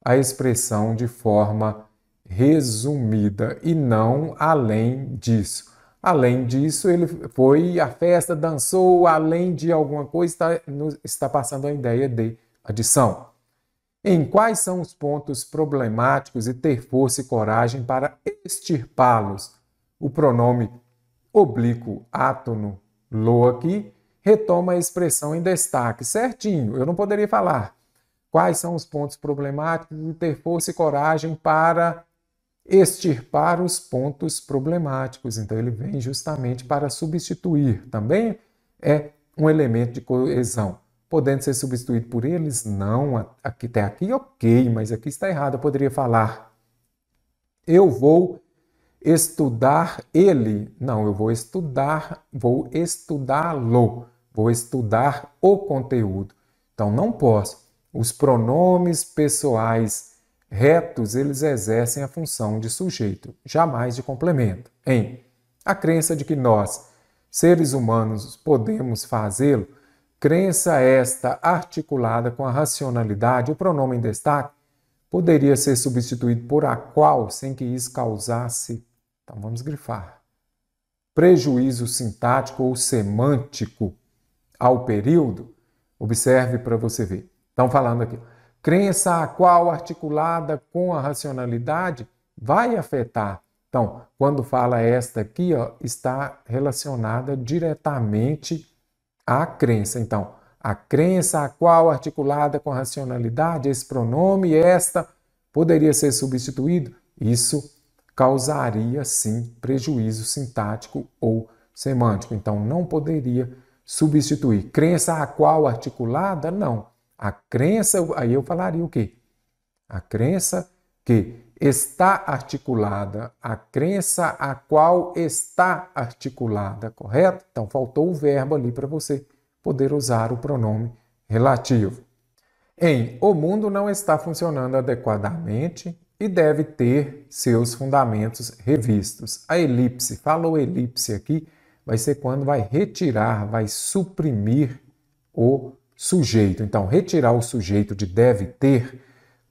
a expressão de forma resumida e não além disso. Além disso, ele foi à festa, dançou, além de alguma coisa, está, está passando a ideia de adição. Em quais são os pontos problemáticos e ter força e coragem para extirpá-los? O pronome oblíquo átono lo aqui retoma a expressão em destaque, certinho. Eu não poderia falar quais são os pontos problemáticos e ter força e coragem para extirpar os pontos problemáticos. Então ele vem justamente para substituir. Também é um elemento de coesão podendo ser substituído por eles? Não, aqui até aqui ok, mas aqui está errado. Eu poderia falar, eu vou estudar ele. Não, eu vou estudar, vou estudá-lo, vou estudar o conteúdo. Então não posso. Os pronomes pessoais retos, eles exercem a função de sujeito, jamais de complemento. Em a crença de que nós, seres humanos, podemos fazê-lo Crença esta articulada com a racionalidade, o pronome em destaque poderia ser substituído por a qual, sem que isso causasse. Então vamos grifar. Prejuízo sintático ou semântico ao período. Observe para você ver. Estão falando aqui. Crença a qual articulada com a racionalidade vai afetar. Então, quando fala esta aqui, ó, está relacionada diretamente a crença. Então, a crença, a qual articulada com racionalidade, esse pronome, esta, poderia ser substituído, isso causaria sim prejuízo sintático ou semântico. Então, não poderia substituir. Crença a qual articulada? Não. A crença, aí eu falaria o quê? A crença que está articulada, a crença a qual está articulada, correto? Então faltou o verbo ali para você poder usar o pronome relativo. Em o mundo não está funcionando adequadamente e deve ter seus fundamentos revistos. A elipse, falou elipse aqui, vai ser quando vai retirar, vai suprimir o sujeito. Então, retirar o sujeito de deve ter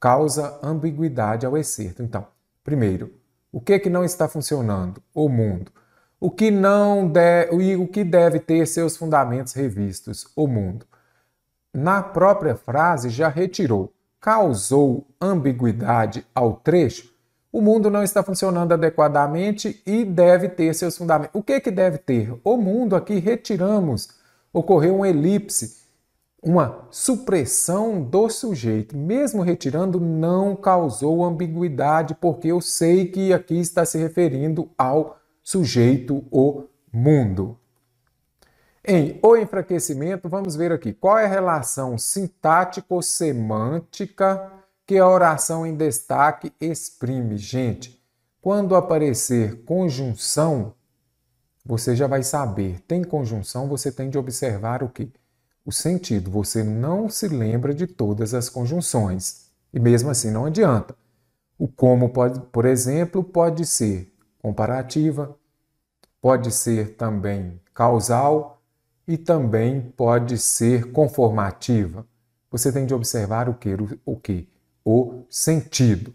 causa ambiguidade ao excerto. Então, primeiro, o que, é que não está funcionando? O mundo. O que não deve, e o que deve ter seus fundamentos revistos? O mundo. Na própria frase já retirou. Causou ambiguidade ao trecho? O mundo não está funcionando adequadamente e deve ter seus fundamentos. O que é que deve ter? O mundo aqui retiramos. Ocorreu um elipse uma supressão do sujeito, mesmo retirando, não causou ambiguidade, porque eu sei que aqui está se referindo ao sujeito, o mundo. Em O Enfraquecimento, vamos ver aqui qual é a relação sintático-semântica que a oração em destaque exprime. Gente, quando aparecer conjunção, você já vai saber. Tem conjunção, você tem de observar o que? o sentido. Você não se lembra de todas as conjunções. E mesmo assim não adianta. O como, pode, por exemplo, pode ser comparativa, pode ser também causal e também pode ser conformativa. Você tem de observar o que? O, que? o sentido.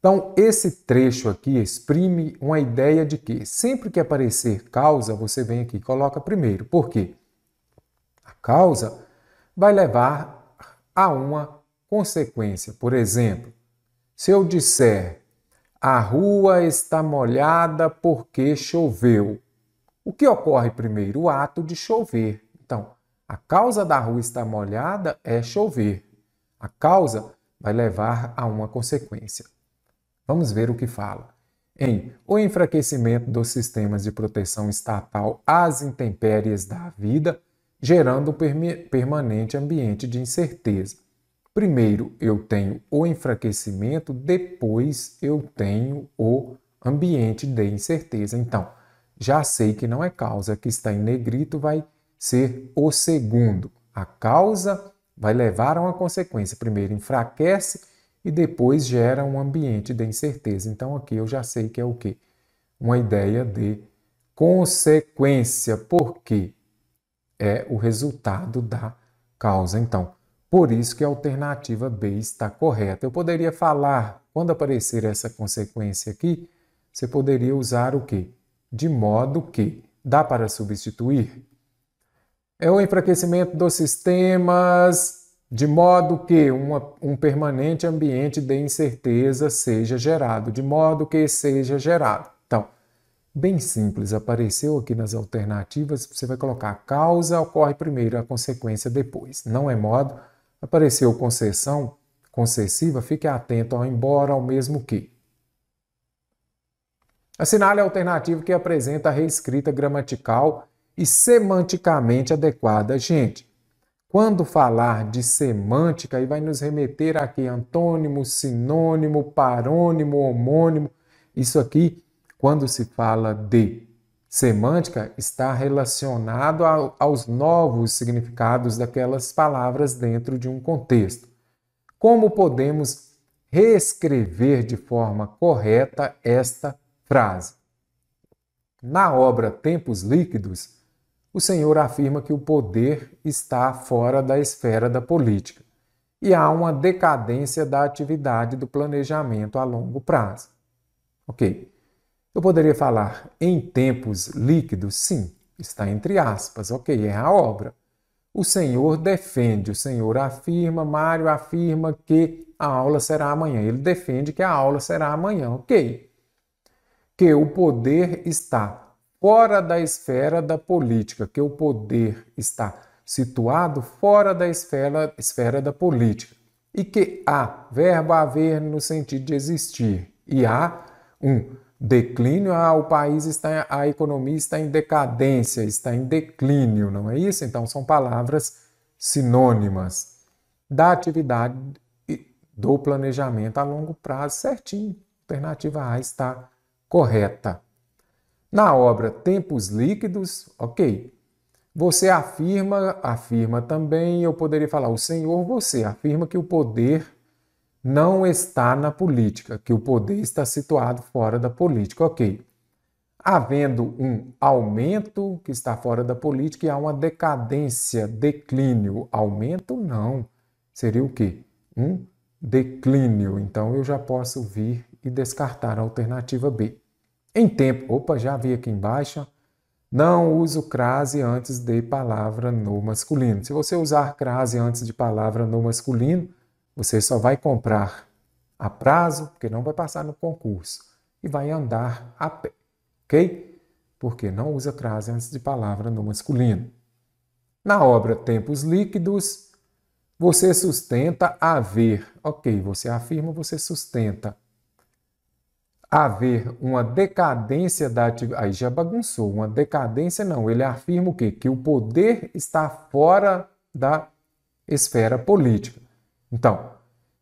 Então, esse trecho aqui exprime uma ideia de que sempre que aparecer causa, você vem aqui e coloca primeiro. Por quê? causa vai levar a uma consequência. Por exemplo, se eu disser a rua está molhada porque choveu, o que ocorre primeiro? O ato de chover. Então, a causa da rua estar molhada é chover. A causa vai levar a uma consequência. Vamos ver o que fala. Em o enfraquecimento dos sistemas de proteção estatal às intempéries da vida gerando um permanente ambiente de incerteza. Primeiro eu tenho o enfraquecimento, depois eu tenho o ambiente de incerteza. Então, já sei que não é causa, que está em negrito vai ser o segundo. A causa vai levar a uma consequência. Primeiro enfraquece e depois gera um ambiente de incerteza. Então, aqui eu já sei que é o quê? Uma ideia de consequência, porque é o resultado da causa. Então, por isso que a alternativa B está correta. Eu poderia falar, quando aparecer essa consequência aqui, você poderia usar o quê? De modo que dá para substituir. É o enfraquecimento dos sistemas de modo que uma, um permanente ambiente de incerteza seja gerado, de modo que seja gerado. Então, bem simples, apareceu aqui nas alternativas, você vai colocar a causa ocorre primeiro, a consequência depois. Não é modo, apareceu concessão concessiva, fique atento ao embora, ao mesmo que. Assinale a alternativa que apresenta a reescrita gramatical e semanticamente adequada. Gente, quando falar de semântica, aí vai nos remeter aqui antônimo, sinônimo, parônimo, homônimo. Isso aqui quando se fala de semântica, está relacionado aos novos significados daquelas palavras dentro de um contexto. Como podemos reescrever de forma correta esta frase? Na obra Tempos Líquidos, o Senhor afirma que o poder está fora da esfera da política e há uma decadência da atividade do planejamento a longo prazo. Ok. Eu poderia falar em tempos líquidos? Sim, está entre aspas, ok, é a obra. O Senhor defende, o Senhor afirma, Mário afirma que a aula será amanhã. Ele defende que a aula será amanhã, ok. Que o poder está fora da esfera da política, que o poder está situado fora da esfera, esfera da política. E que há verbo haver no sentido de existir, e há um declínio, ah, o país está, a economia está em decadência, está em declínio, não é isso? Então são palavras sinônimas da atividade do planejamento a longo prazo certinho. Alternativa A está correta. Na obra Tempos Líquidos, ok. Você afirma, afirma também, eu poderia falar, o Senhor, você afirma que o poder não está na política, que o poder está situado fora da política. Ok. Havendo um aumento que está fora da política e há uma decadência, declínio. Aumento não. Seria o quê? Um declínio. Então eu já posso vir e descartar a alternativa B. Em tempo, opa, já vi aqui embaixo. Não uso crase antes de palavra no masculino. Se você usar crase antes de palavra no masculino, você só vai comprar a prazo, porque não vai passar no concurso, e vai andar a pé, ok? Porque não usa crase antes de palavra no masculino. Na obra Tempos Líquidos, você sustenta haver, ok, você afirma, você sustenta haver uma decadência da atividade. Aí já bagunçou, uma decadência não. Ele afirma o quê? Que o poder está fora da esfera política. Então,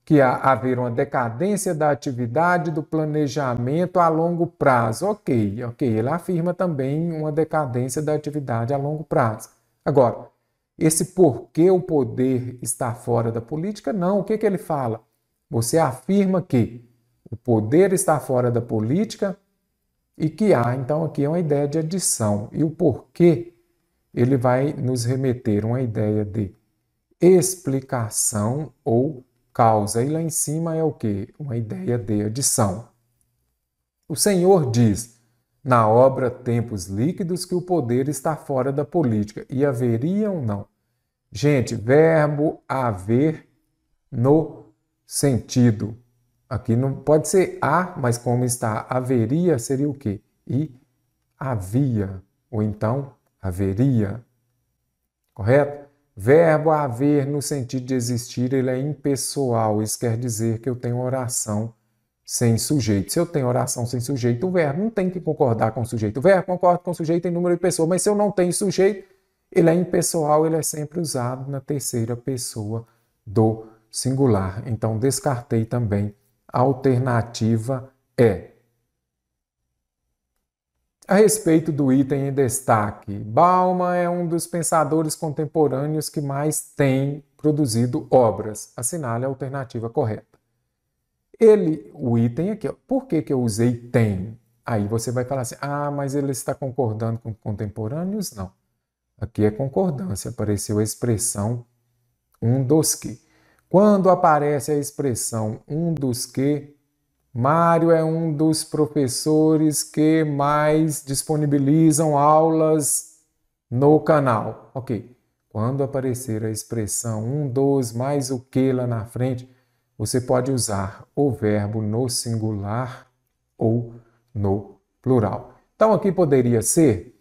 que haver uma decadência da atividade do planejamento a longo prazo. Ok, ok, ele afirma também uma decadência da atividade a longo prazo. Agora, esse porquê o poder está fora da política, não. O que, que ele fala? Você afirma que o poder está fora da política e que há, então, aqui é uma ideia de adição. E o porquê ele vai nos remeter uma ideia de explicação ou causa. E lá em cima é o que? Uma ideia de adição. O Senhor diz na obra Tempos Líquidos que o poder está fora da política. E haveria ou não? Gente, verbo haver no sentido. Aqui não pode ser a, mas como está haveria, seria o quê? E havia, ou então haveria. Correto? Verbo haver, no sentido de existir, ele é impessoal. Isso quer dizer que eu tenho oração sem sujeito. Se eu tenho oração sem sujeito, o verbo não tem que concordar com o sujeito. O verbo concorda com o sujeito em número de pessoa. mas se eu não tenho sujeito, ele é impessoal, ele é sempre usado na terceira pessoa do singular. Então, descartei também a alternativa é. A respeito do item em destaque, Bauman é um dos pensadores contemporâneos que mais tem produzido obras. Assinale a alternativa correta. Ele, o item aqui, ó, por que, que eu usei tem? Aí você vai falar assim, ah, mas ele está concordando com contemporâneos? Não. Aqui é concordância, apareceu a expressão um dos que. Quando aparece a expressão um dos que, Mário é um dos professores que mais disponibilizam aulas no canal. Ok. Quando aparecer a expressão um dos mais o que lá na frente, você pode usar o verbo no singular ou no plural. Então aqui poderia ser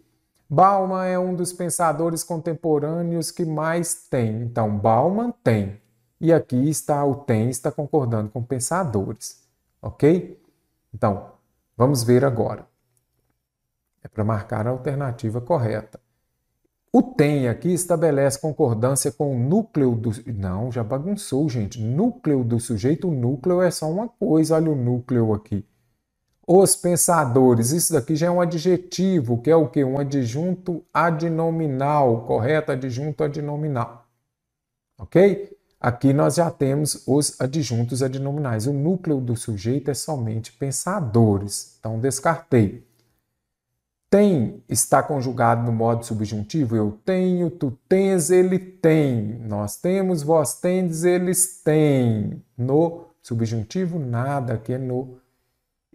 Bauman é um dos pensadores contemporâneos que mais tem. Então Bauman tem. E aqui está o tem está concordando com pensadores. Ok? Então, vamos ver agora. É para marcar a alternativa correta. O tem aqui estabelece concordância com o núcleo do. Não, já bagunçou, gente. Núcleo do sujeito, o núcleo é só uma coisa, olha o núcleo aqui. Os pensadores, isso daqui já é um adjetivo, que é o quê? Um adjunto adnominal, correto? Adjunto adnominal. Ok? Aqui nós já temos os adjuntos adnominais. O núcleo do sujeito é somente pensadores, então descartei. Tem está conjugado no modo subjuntivo. Eu tenho, tu tens, ele tem. Nós temos, vós tendes, eles têm. No subjuntivo, nada, que é no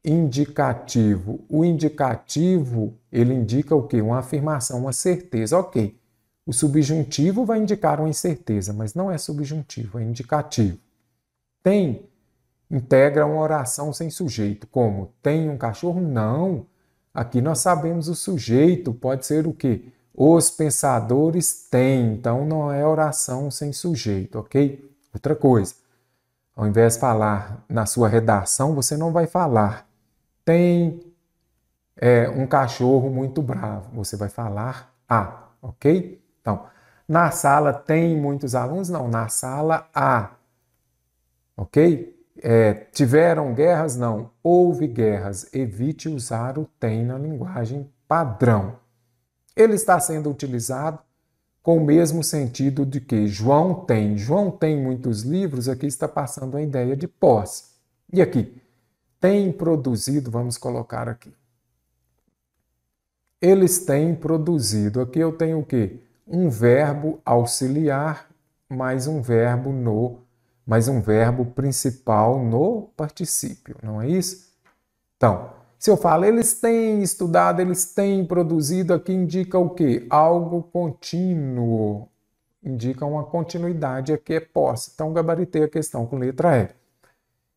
indicativo. O indicativo, ele indica o quê? Uma afirmação, uma certeza. Ok, o subjuntivo vai indicar uma incerteza, mas não é subjuntivo, é indicativo. Tem integra uma oração sem sujeito, como tem um cachorro? Não. Aqui nós sabemos o sujeito, pode ser o quê? Os pensadores têm, então não é oração sem sujeito, ok? Outra coisa, ao invés de falar na sua redação, você não vai falar tem é, um cachorro muito bravo, você vai falar a, ok? Então, na sala tem muitos alunos? Não, na sala há. Ok? É, tiveram guerras? Não. Houve guerras. Evite usar o tem na linguagem padrão. Ele está sendo utilizado com o mesmo sentido de que João tem. João tem muitos livros, aqui está passando a ideia de posse. E aqui, tem produzido, vamos colocar aqui. Eles têm produzido. Aqui eu tenho o quê? um verbo auxiliar mais um verbo no, mais um verbo principal no particípio, não é isso? Então, se eu falo eles têm estudado, eles têm produzido, aqui indica o quê? Algo contínuo. Indica uma continuidade, aqui é posse. Então, gabaritei a questão com letra E.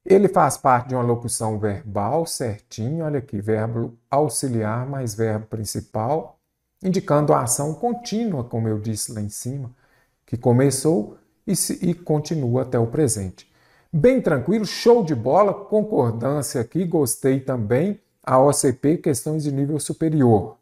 Ele faz parte de uma locução verbal certinho, olha aqui, verbo auxiliar mais verbo principal indicando a ação contínua, como eu disse lá em cima, que começou e, se, e continua até o presente. Bem tranquilo, show de bola, concordância aqui, gostei também. A OCP, questões de nível superior.